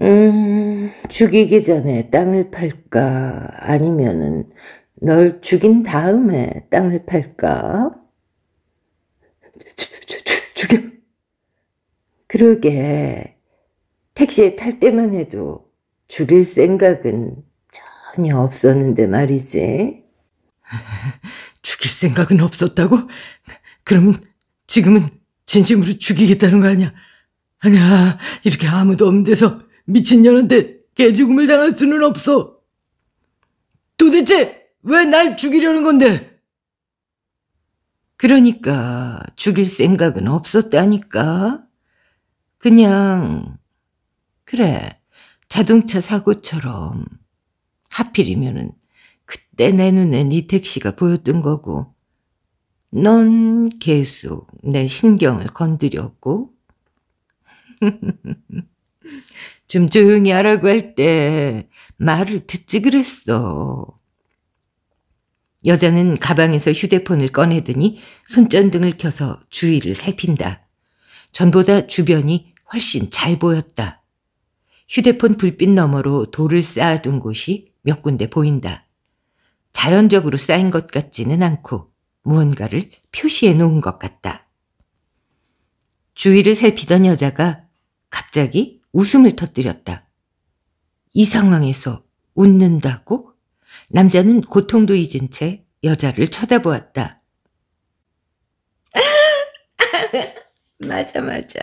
[SPEAKER 1] 음, 죽이기 전에 땅을 팔까? 아니면은 널 죽인 다음에 땅을 팔까? 주, 주, 주, 죽여! 그러게, 택시에 탈 때만 해도 죽일 생각은 전혀 없었는데 말이지. 죽일 생각은 없었다고? 그러면 지금은 진심으로 죽이겠다는 거 아니야? 아니야, 이렇게 아무도 없는 데서 미친년한테 개죽음을 당할 수는 없어. 도대체 왜 날 죽이려는 건데? 그러니까 죽일 생각은 없었다니까. 그냥 그래 자동차 사고처럼 하필이면은 때내 눈에 네 택시가 보였던 거고 넌 계속 내 신경을 건드렸고 좀 조용히 하라고 할 때 말을 듣지 그랬어. 여자는 가방에서 휴대폰을 꺼내더니 손전등을 켜서 주위를 살핀다. 전보다 주변이 훨씬 잘 보였다. 휴대폰 불빛 너머로 돌을 쌓아둔 곳이 몇 군데 보인다. 자연적으로 쌓인 것 같지는 않고 무언가를 표시해 놓은 것 같다. 주위를 살피던 여자가 갑자기 웃음을 터뜨렸다. 이 상황에서 웃는다고? 남자는 고통도 잊은 채 여자를 쳐다보았다. 맞아, 맞아.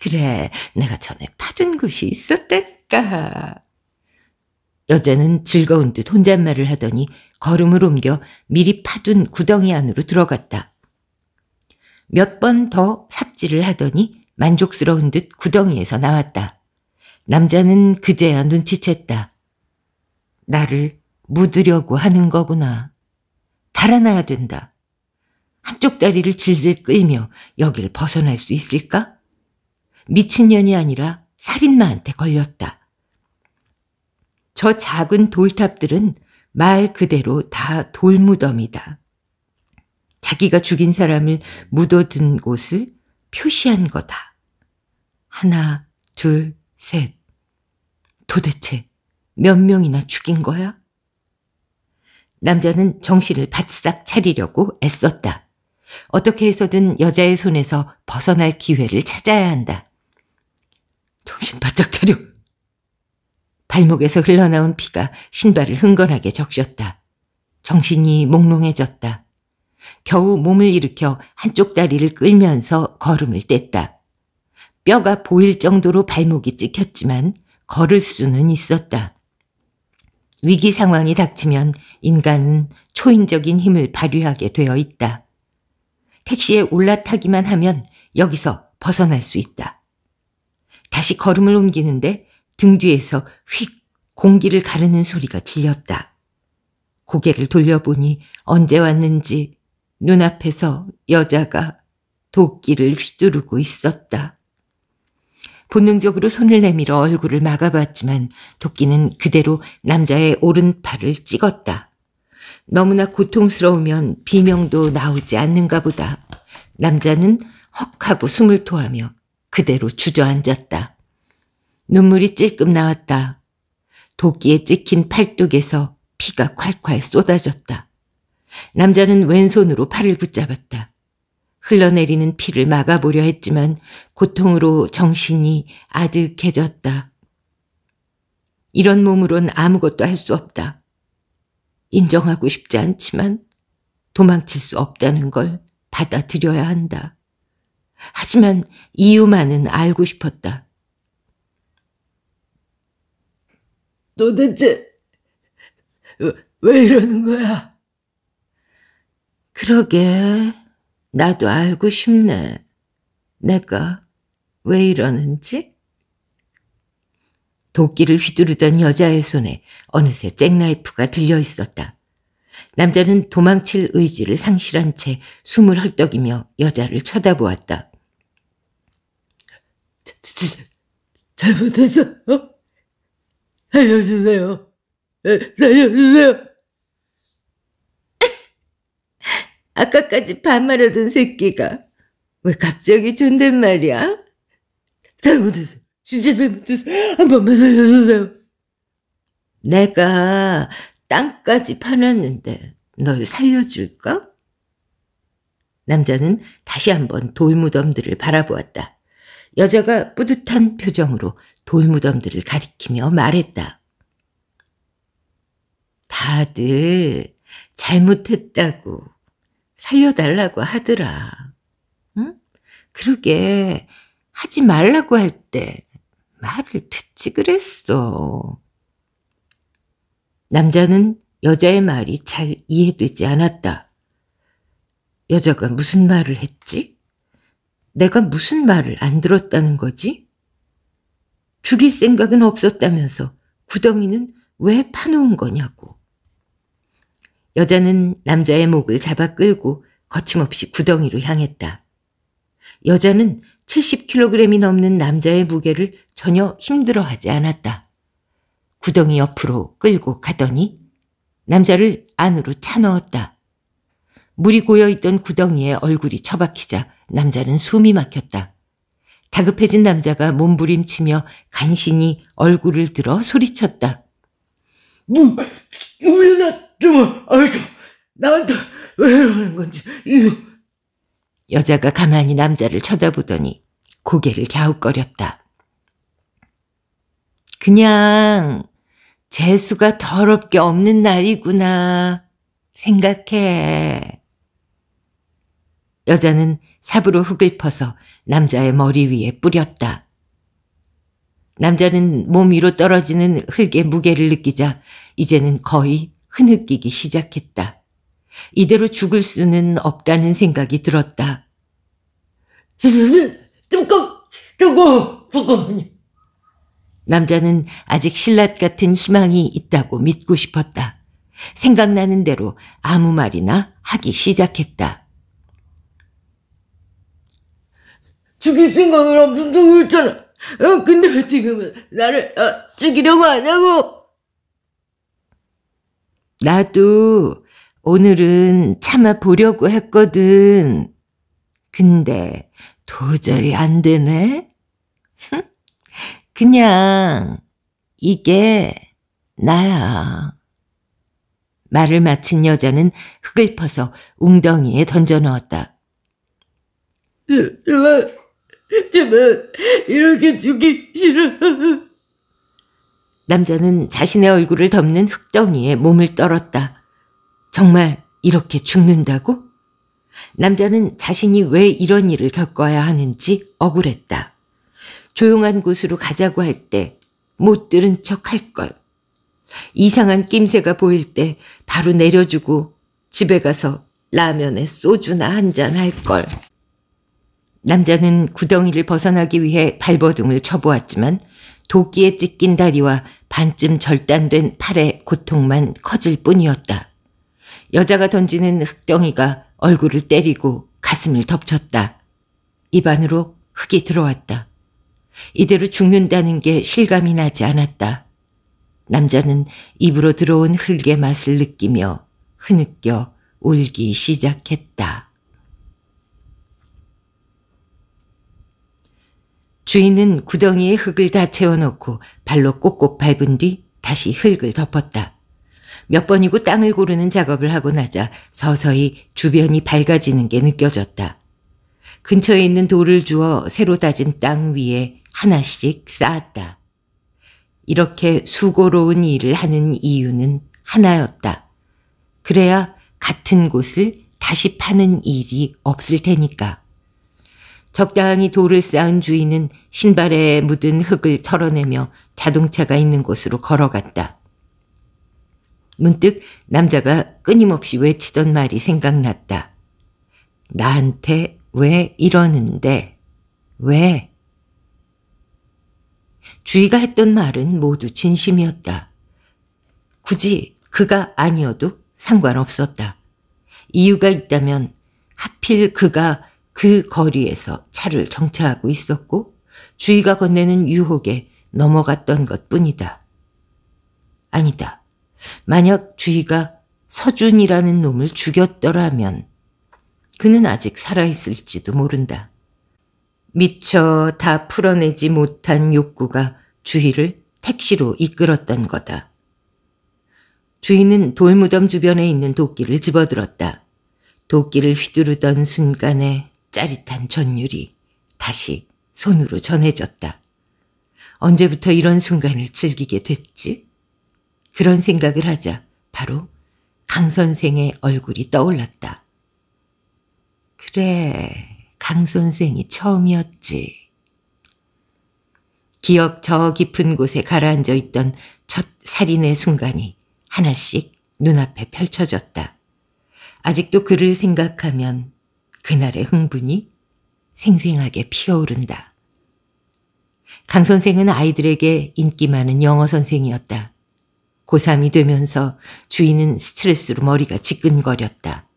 [SPEAKER 1] 그래, 내가 전에 파둔 곳이 있었다니까. 여자는 즐거운 듯 혼잣말을 하더니 걸음을 옮겨 미리 파둔 구덩이 안으로 들어갔다. 몇 번 더 삽질을 하더니 만족스러운 듯 구덩이에서 나왔다. 남자는 그제야 눈치챘다. 나를 묻으려고 하는 거구나. 달아나야 된다. 한쪽 다리를 질질 끌며 여길 벗어날 수 있을까? 미친년이 아니라 살인마한테 걸렸다. 저 작은 돌탑들은 말 그대로 다 돌무덤이다. 자기가 죽인 사람을 묻어둔 곳을 표시한 거다. 하나, 둘, 셋. 도대체 몇 명이나 죽인 거야? 남자는 정신을 바싹 차리려고 애썼다. 어떻게 해서든 여자의 손에서 벗어날 기회를 찾아야 한다. 정신 바짝 차려. 발목에서 흘러나온 피가 신발을 흥건하게 적셨다. 정신이 몽롱해졌다. 겨우 몸을 일으켜 한쪽 다리를 끌면서 걸음을 뗐다. 뼈가 보일 정도로 발목이 찍혔지만 걸을 수는 있었다. 위기 상황이 닥치면 인간은 초인적인 힘을 발휘하게 되어 있다. 택시에 올라타기만 하면 여기서 벗어날 수 있다. 다시 걸음을 옮기는데 등 뒤에서 휙 공기를 가르는 소리가 들렸다. 고개를 돌려보니 언제 왔는지 눈앞에서 여자가 도끼를 휘두르고 있었다. 본능적으로 손을 내밀어 얼굴을 막아봤지만 도끼는 그대로 남자의 오른팔을 찍었다. 너무나 고통스러우면 비명도 나오지 않는가 보다. 남자는 헉하고 숨을 토하며 그대로 주저앉았다. 눈물이 찔끔 나왔다. 도끼에 찍힌 팔뚝에서 피가 콸콸 쏟아졌다. 남자는 왼손으로 팔을 붙잡았다. 흘러내리는 피를 막아보려 했지만 고통으로 정신이 아득해졌다. 이런 몸으론 아무것도 할 수 없다. 인정하고 싶지 않지만 도망칠 수 없다는 걸 받아들여야 한다. 하지만 이유만은 알고 싶었다. 도대체 왜, 이러는 거야? 그러게 나도 알고 싶네. 내가 왜 이러는지? 도끼를 휘두르던 여자의 손에 어느새 잭나이프가 들려 있었다. 남자는 도망칠 의지를 상실한 채 숨을 헐떡이며 여자를 쳐다보았다. 잘못했어? 살려주세요. 네, 살려주세요. 아까까지 반말하던 새끼가 왜 갑자기 존댓말이야? 잘못했어요. 진짜 잘못했어요. 한 번만 살려주세요. 내가 땅까지 파놨는데 널 살려줄까? 남자는 다시 한번 돌무덤들을 바라보았다. 여자가 뿌듯한 표정으로 돌무덤들을 가리키며 말했다. 다들 잘못했다고 살려달라고 하더라. 응? 그러게 하지 말라고 할 때 말을 듣지 그랬어. 남자는 여자의 말이 잘 이해되지 않았다. 여자가 무슨 말을 했지? 내가 무슨 말을 안 들었다는 거지? 죽일 생각은 없었다면서 구덩이는 왜 파놓은 거냐고. 여자는 남자의 목을 잡아 끌고 거침없이 구덩이로 향했다. 여자는 70kg이 넘는 남자의 무게를 전혀 힘들어하지 않았다. 구덩이 옆으로 끌고 가더니 남자를 안으로 차 넣었다. 물이 고여있던 구덩이에 얼굴이 처박히자 남자는 숨이 막혔다. 다급해진 남자가 몸부림치며 간신히 얼굴을 들어 소리쳤다. 뭐, 우리나 좀 아이, 죠 나한테 왜 이러는 건지, 이거. 여자가 가만히 남자를 쳐다보더니 고개를 갸웃거렸다. 그냥 재수가 더럽게 없는 날이구나 생각해. 여자는 삽으로 흙을 퍼서 남자의 머리 위에 뿌렸다. 남자는 몸 위로 떨어지는 흙의 무게를 느끼자 이제는 거의 흐느끼기 시작했다. 이대로 죽을 수는 없다는 생각이 들었다. 조금, 조금, 조금. 남자는 아직 신랏 같은 희망이 있다고 믿고 싶었다. 생각나는 대로 아무 말이나 하기 시작했다. 죽일 생각을 없었다고 했잖아. 어, 근데 왜 지금은 나를 어, 죽이려고 하냐고. 나도 오늘은 참아 보려고 했거든. 근데 도저히 안 되네. 그냥 이게 나야. 말을 마친 여자는 흙을 퍼서 웅덩이에 던져 넣었다. 예, 저는 이렇게 죽기 싫어. 남자는 자신의 얼굴을 덮는 흙덩이에 몸을 떨었다. 정말 이렇게 죽는다고? 남자는 자신이 왜 이런 일을 겪어야 하는지 억울했다. 조용한 곳으로 가자고 할 때 못 들은 척할 걸. 이상한 낌새가 보일 때 바로 내려주고 집에 가서 라면에 소주나 한 잔 할 걸. 남자는 구덩이를 벗어나기 위해 발버둥을 쳐보았지만 도끼에 찢긴 다리와 반쯤 절단된 팔의 고통만 커질 뿐이었다. 여자가 던지는 흙덩이가 얼굴을 때리고 가슴을 덮쳤다. 입안으로 흙이 들어왔다. 이대로 죽는다는 게 실감이 나지 않았다. 남자는 입으로 들어온 흙의 맛을 느끼며 흐느껴 울기 시작했다. 주인은 구덩이에 흙을 다 채워넣고 발로 꼭꼭 밟은 뒤 다시 흙을 덮었다. 몇 번이고 땅을 고르는 작업을 하고 나자 서서히 주변이 밝아지는 게 느껴졌다. 근처에 있는 돌을 주어 새로 다진 땅 위에 하나씩 쌓았다. 이렇게 수고로운 일을 하는 이유는 하나였다. 그래야 같은 곳을 다시 파는 일이 없을 테니까. 적당히 돌을 쌓은 주인은 신발에 묻은 흙을 털어내며 자동차가 있는 곳으로 걸어갔다. 문득 남자가 끊임없이 외치던 말이 생각났다. 나한테 왜 이러는데? 왜? 주희가 했던 말은 모두 진심이었다. 굳이 그가 아니어도 상관없었다. 이유가 있다면 하필 그가 그 거리에서 차를 정차하고 있었고 주위가 건네는 유혹에 넘어갔던 것 뿐이다. 아니다. 만약 주희가 서준이라는 놈을 죽였더라면 그는 아직 살아있을지도 모른다. 미처 다 풀어내지 못한 욕구가 주희를 택시로 이끌었던 거다. 주인은 돌무덤 주변에 있는 도끼를 집어들었다. 도끼를 휘두르던 순간에 짜릿한 전율이 다시 손으로 전해졌다. 언제부터 이런 순간을 즐기게 됐지? 그런 생각을 하자 바로 강 선생의 얼굴이 떠올랐다. 그래, 강 선생이 처음이었지. 기억 저 깊은 곳에 가라앉아 있던 첫 살인의 순간이 하나씩 눈앞에 펼쳐졌다. 아직도 그를 생각하면 그날의 흥분이 생생하게 피어오른다. 강 선생은 아이들에게 인기 많은 영어 선생이었다. 고3이 되면서 주인은 스트레스로 머리가 지끈거렸다.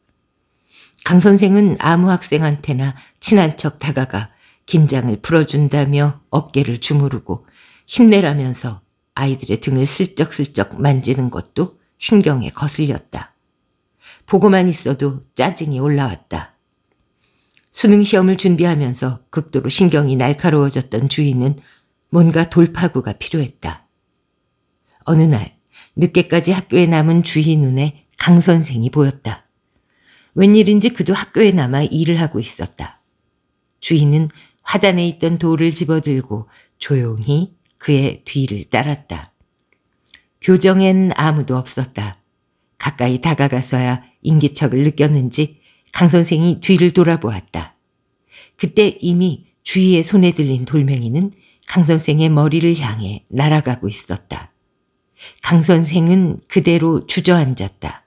[SPEAKER 1] 강 선생은 아무 학생한테나 친한 척 다가가 긴장을 풀어준다며 어깨를 주무르고 힘내라면서 아이들의 등을 슬쩍슬쩍 만지는 것도 신경에 거슬렸다. 보고만 있어도 짜증이 올라왔다. 수능시험을 준비하면서 극도로 신경이 날카로워졌던 주인은 뭔가 돌파구가 필요했다. 어느 날 늦게까지 학교에 남은 주희 눈에 강 선생이 보였다. 웬일인지 그도 학교에 남아 일을 하고 있었다. 주희는 화단에 있던 돌을 집어들고 조용히 그의 뒤를 따랐다. 교정엔 아무도 없었다. 가까이 다가가서야 인기척을 느꼈는지 강 선생이 뒤를 돌아보았다. 그때 이미 주위의 손에 들린 돌멩이는 강 선생의 머리를 향해 날아가고 있었다. 강 선생은 그대로 주저앉았다.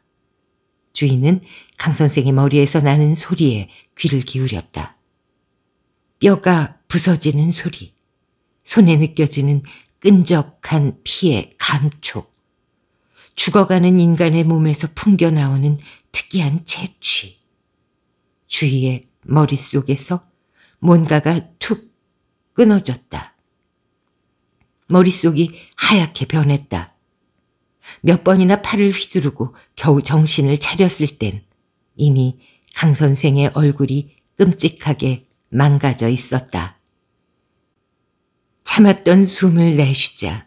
[SPEAKER 1] 주인은 강 선생의 머리에서 나는 소리에 귀를 기울였다. 뼈가 부서지는 소리, 손에 느껴지는 끈적한 피의 감촉, 죽어가는 인간의 몸에서 풍겨 나오는 특이한 채취. 주희의 머릿속에서 뭔가가 툭 끊어졌다. 머릿속이 하얗게 변했다. 몇 번이나 팔을 휘두르고 겨우 정신을 차렸을 땐 이미 강 선생의 얼굴이 끔찍하게 망가져 있었다. 참았던 숨을 내쉬자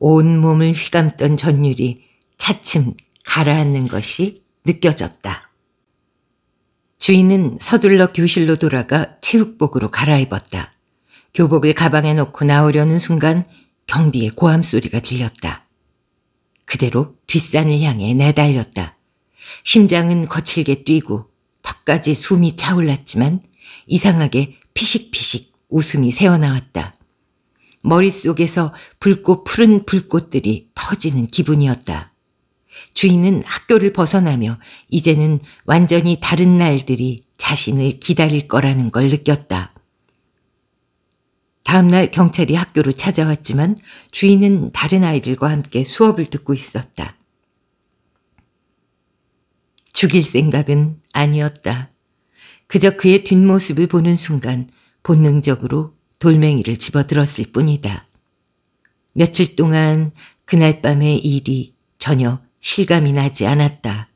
[SPEAKER 1] 온몸을 휘감던 전율이 차츰 가라앉는 것이 느껴졌다. 주인은 서둘러 교실로 돌아가 체육복으로 갈아입었다. 교복을 가방에 넣고 나오려는 순간 경비의 고함 소리가 들렸다. 그대로 뒷산을 향해 내달렸다. 심장은 거칠게 뛰고 턱까지 숨이 차올랐지만 이상하게 피식피식 웃음이 새어나왔다. 머릿속에서 붉고 푸른 불꽃들이 터지는 기분이었다. 주인은 학교를 벗어나며 이제는 완전히 다른 날들이 자신을 기다릴 거라는 걸 느꼈다. 다음날 경찰이 학교로 찾아왔지만 주인은 다른 아이들과 함께 수업을 듣고 있었다. 죽일 생각은 아니었다. 그저 그의 뒷모습을 보는 순간 본능적으로 돌멩이를 집어들었을 뿐이다. 며칠 동안 그날 밤의 일이 전혀 실감이 나지 않았다.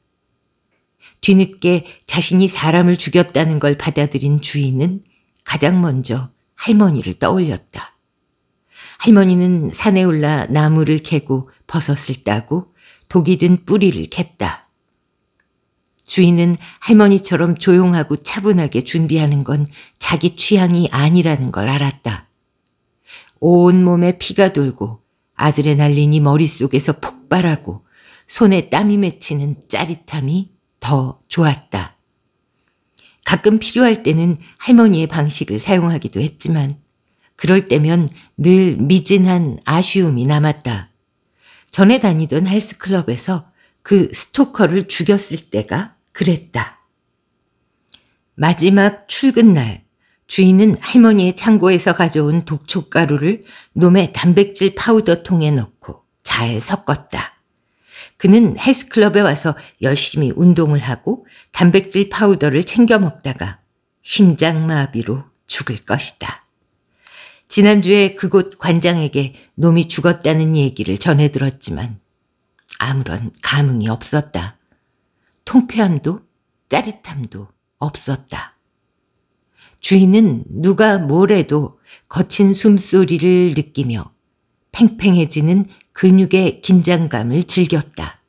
[SPEAKER 1] 뒤늦게 자신이 사람을 죽였다는 걸 받아들인 주인은 가장 먼저 할머니를 떠올렸다. 할머니는 산에 올라 나무를 캐고 버섯을 따고 독이 든 뿌리를 캤다. 주인은 할머니처럼 조용하고 차분하게 준비하는 건 자기 취향이 아니라는 걸 알았다. 온몸에 피가 돌고 아드레날린이 머릿속에서 폭발하고 손에 땀이 맺히는 짜릿함이 더 좋았다. 가끔 필요할 때는 할머니의 방식을 사용하기도 했지만 그럴 때면 늘 미진한 아쉬움이 남았다. 전에 다니던 헬스클럽에서 그 스토커를 죽였을 때가 그랬다. 마지막 출근 날 주인은 할머니의 창고에서 가져온 독촉가루를 놈의 단백질 파우더통에 넣고 잘 섞었다. 그는 헬스클럽에 와서 열심히 운동을 하고 단백질 파우더를 챙겨 먹다가 심장마비로 죽을 것이다. 지난주에 그곳 관장에게 놈이 죽었다는 얘기를 전해 들었지만 아무런 감흥이 없었다. 통쾌함도 짜릿함도 없었다. 주인은 누가 뭘 해도 거친 숨소리를 느끼며 팽팽해지는 근육의 긴장감을 즐겼다.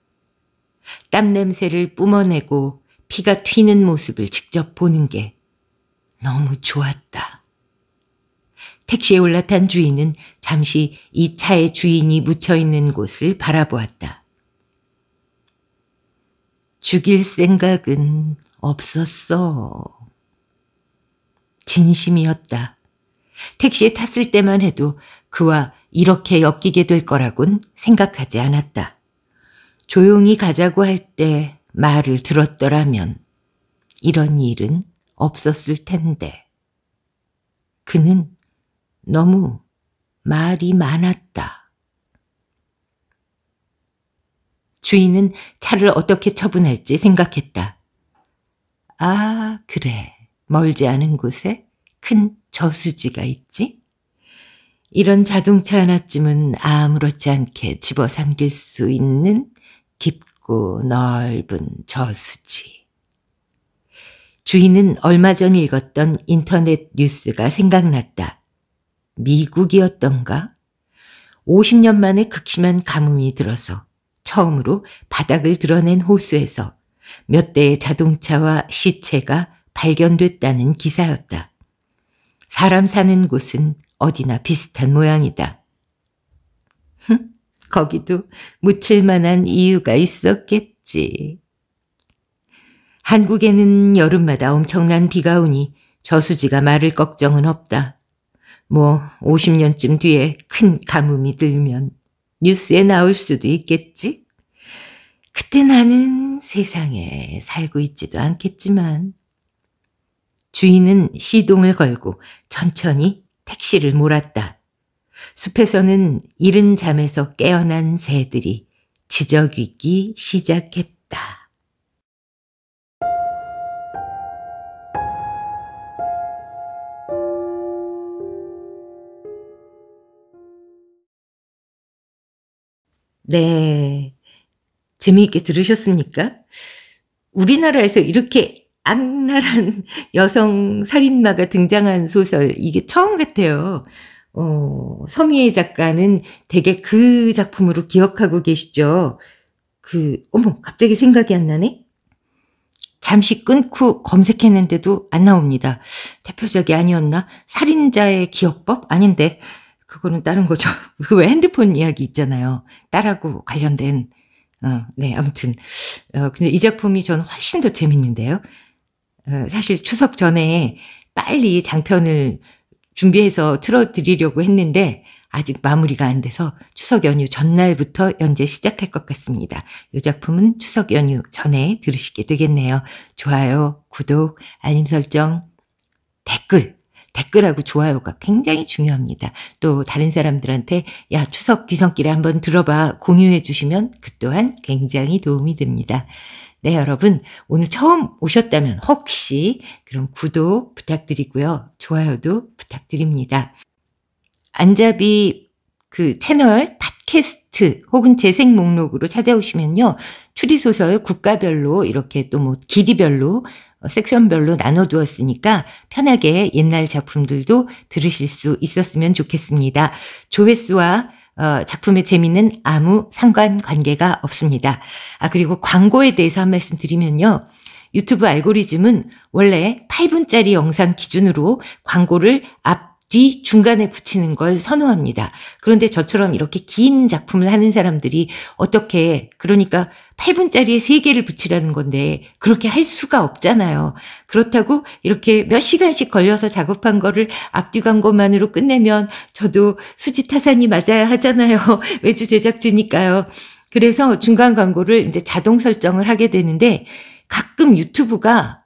[SPEAKER 1] 땀 냄새를 뿜어내고 피가 튀는 모습을 직접 보는 게 너무 좋았다. 택시에 올라탄 주인은 잠시 이 차의 주인이 묻혀 있는 곳을 바라보았다. 죽일 생각은 없었어. 진심이었다. 택시에 탔을 때만 해도 그와 이렇게 엮이게 될 거라곤 생각하지 않았다. 조용히 가자고 할 때 말을 들었더라면 이런 일은 없었을 텐데. 그는 너무 말이 많았다. 주인은 차를 어떻게 처분할지 생각했다. 아, 그래. 멀지 않은 곳에 큰 저수지가 있지? 이런 자동차 하나쯤은 아무렇지 않게 집어삼길수 있는 깊고 넓은 저수지. 주인은 얼마 전 읽었던 인터넷 뉴스가 생각났다. 미국이었던가? 50년 만에 극심한 가뭄이 들어서 처음으로 바닥을 드러낸 호수에서 몇 대의 자동차와 시체가 발견됐다는 기사였다. 사람 사는 곳은 어디나 비슷한 모양이다. 거기도 묻힐 만한 이유가 있었겠지. 한국에는 여름마다 엄청난 비가 오니 저수지가 마를 걱정은 없다. 뭐 50년쯤 뒤에 큰 가뭄이 들면 뉴스에 나올 수도 있겠지? 그때 나는 세상에 살고 있지도 않겠지만 주인은 시동을 걸고 천천히 택시를 몰았다. 숲에서는 이른 잠에서 깨어난 새들이 지저귀기 시작했다. 네. 재미있게 들으셨습니까? 우리나라에서 이렇게 악랄한 여성 살인마가 등장한 소설 이게 처음 같아요. 어, 서미애 작가는 대개 그 작품으로 기억하고 계시죠. 그 어머 갑자기 생각이 안 나네. 잠시 끊고 검색했는데도 안 나옵니다. 대표작이 아니었나? 살인자의 기억법 아닌데 그거는 다른 거죠. 그 왜 핸드폰 이야기 있잖아요. 딸하고 관련된 어, 네, 아무튼. 어, 근데 이 작품이 저는 훨씬 더 재밌는데요. 어, 사실 추석 전에 빨리 장편을 준비해서 틀어드리려고 했는데 아직 마무리가 안 돼서 추석 연휴 전날부터 연재 시작할 것 같습니다. 이 작품은 추석 연휴 전에 들으시게 되겠네요. 좋아요, 구독, 알림 설정, 댓글. 댓글하고 좋아요가 굉장히 중요합니다. 또 다른 사람들한테 야 추석 귀성길에 한번 들어봐 공유해 주시면 그 또한 굉장히 도움이 됩니다. 네, 여러분. 오늘 처음 오셨다면 혹시 그럼 구독 부탁드리고요. 좋아요도 부탁드립니다. 안잡이 그 채널 팟캐스트 혹은 재생 목록으로 찾아오시면요. 추리소설 국가별로 이렇게 또 뭐 길이별로 어, 섹션별로 나눠두었으니까 편하게 옛날 작품들도 들으실 수 있었으면 좋겠습니다. 조회수와 어, 작품의 재미는 아무 상관관계가 없습니다. 아, 그리고 광고에 대해서 한 말씀 드리면요. 유튜브 알고리즘은 원래 8분짜리 영상 기준으로 광고를 앞뒤 중간에 붙이는 걸 선호합니다. 그런데 저처럼 이렇게 긴 작품을 하는 사람들이 어떻게 그러니까 8분짜리에 3개를 붙이라는 건데 그렇게 할 수가 없잖아요. 그렇다고 이렇게 몇 시간씩 걸려서 작업한 거를 앞뒤 광고만으로 끝내면 저도 수지 타산이 맞아야 하잖아요. 외주 제작주니까요. 그래서 중간 광고를 이제 자동 설정을 하게 되는데 가끔 유튜브가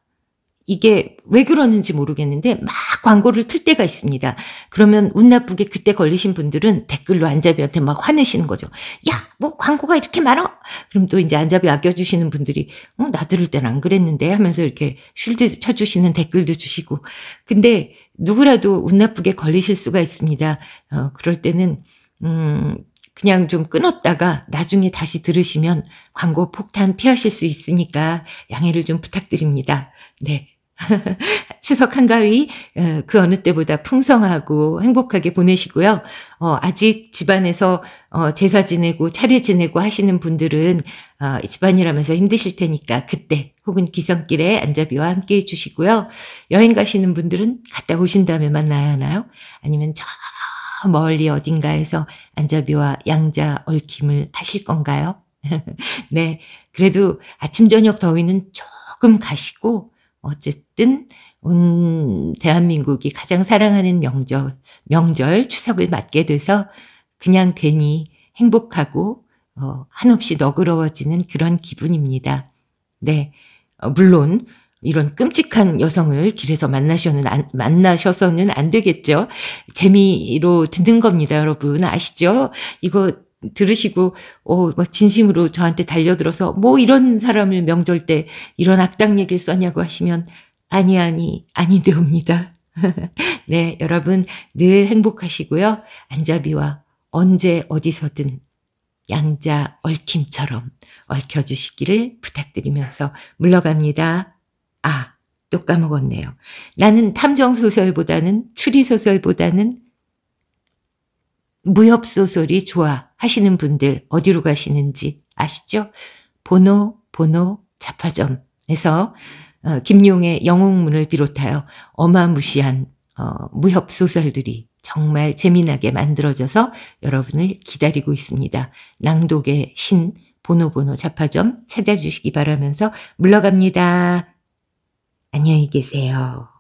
[SPEAKER 1] 이게 왜 그러는지 모르겠는데 막 광고를 틀 때가 있습니다. 그러면 운 나쁘게 그때 걸리신 분들은 댓글로 안자비한테 막 화내시는 거죠. 야, 뭐 광고가 이렇게 많아? 그럼 또 이제 안자비 아껴주시는 분들이 어, 나 들을 땐 안 그랬는데 하면서 이렇게 쉴드 쳐주시는 댓글도 주시고. 근데 누구라도 운 나쁘게 걸리실 수가 있습니다. 어, 그럴 때는 음, 그냥 좀 끊었다가 나중에 다시 들으시면 광고 폭탄 피하실 수 있으니까 양해를 좀 부탁드립니다. 네. 추석 한가위 어, 그 어느 때보다 풍성하고 행복하게 보내시고요. 어, 아직 집안에서 어, 제사 지내고 차례 지내고 하시는 분들은 어, 집안이라면서 힘드실 테니까 그때 혹은 기성길에 안잡이와 함께 해주시고요. 여행 가시는 분들은 갔다 오신 다음에 만나야 하나요? 아니면 저 멀리 어딘가에서 안잡이와 양자 얽힘을 하실 건가요? 네, 그래도 아침 저녁 더위는 조금 가시고 어쨌든 있든 온 대한민국이 가장 사랑하는 명절, 명절 추석을 맞게 돼서 그냥 괜히 행복하고 어, 한없이 너그러워지는 그런 기분입니다. 네, 어, 물론 이런 끔찍한 여성을 길에서 만나셔는 안, 만나셔서는 안 되겠죠. 재미로 듣는 겁니다, 여러분 아시죠? 이거 들으시고 어, 막 뭐 진심으로 저한테 달려들어서 뭐 이런 사람을 명절 때 이런 악당 얘기를 썼냐고 하시면 아니, 아니, 아니되옵니다. 네, 여러분 늘 행복하시고요. 안자비와 언제 어디서든 양자 얽힘처럼 얽혀주시기를 부탁드리면서 물러갑니다. 아, 또 까먹었네요. 나는 탐정소설보다는 추리소설보다는 무협소설이 좋아 하시는 분들 어디로 가시는지 아시죠? 번호, 번호, 자파점에서 어, 김용의 영웅문을 비롯하여 어마무시한 어, 무협 소설들이 정말 재미나게 만들어져서 여러분을 기다리고 있습니다. 낭독의 신 보노보노 자파점 찾아주시기 바라면서 물러갑니다. 안녕히 계세요.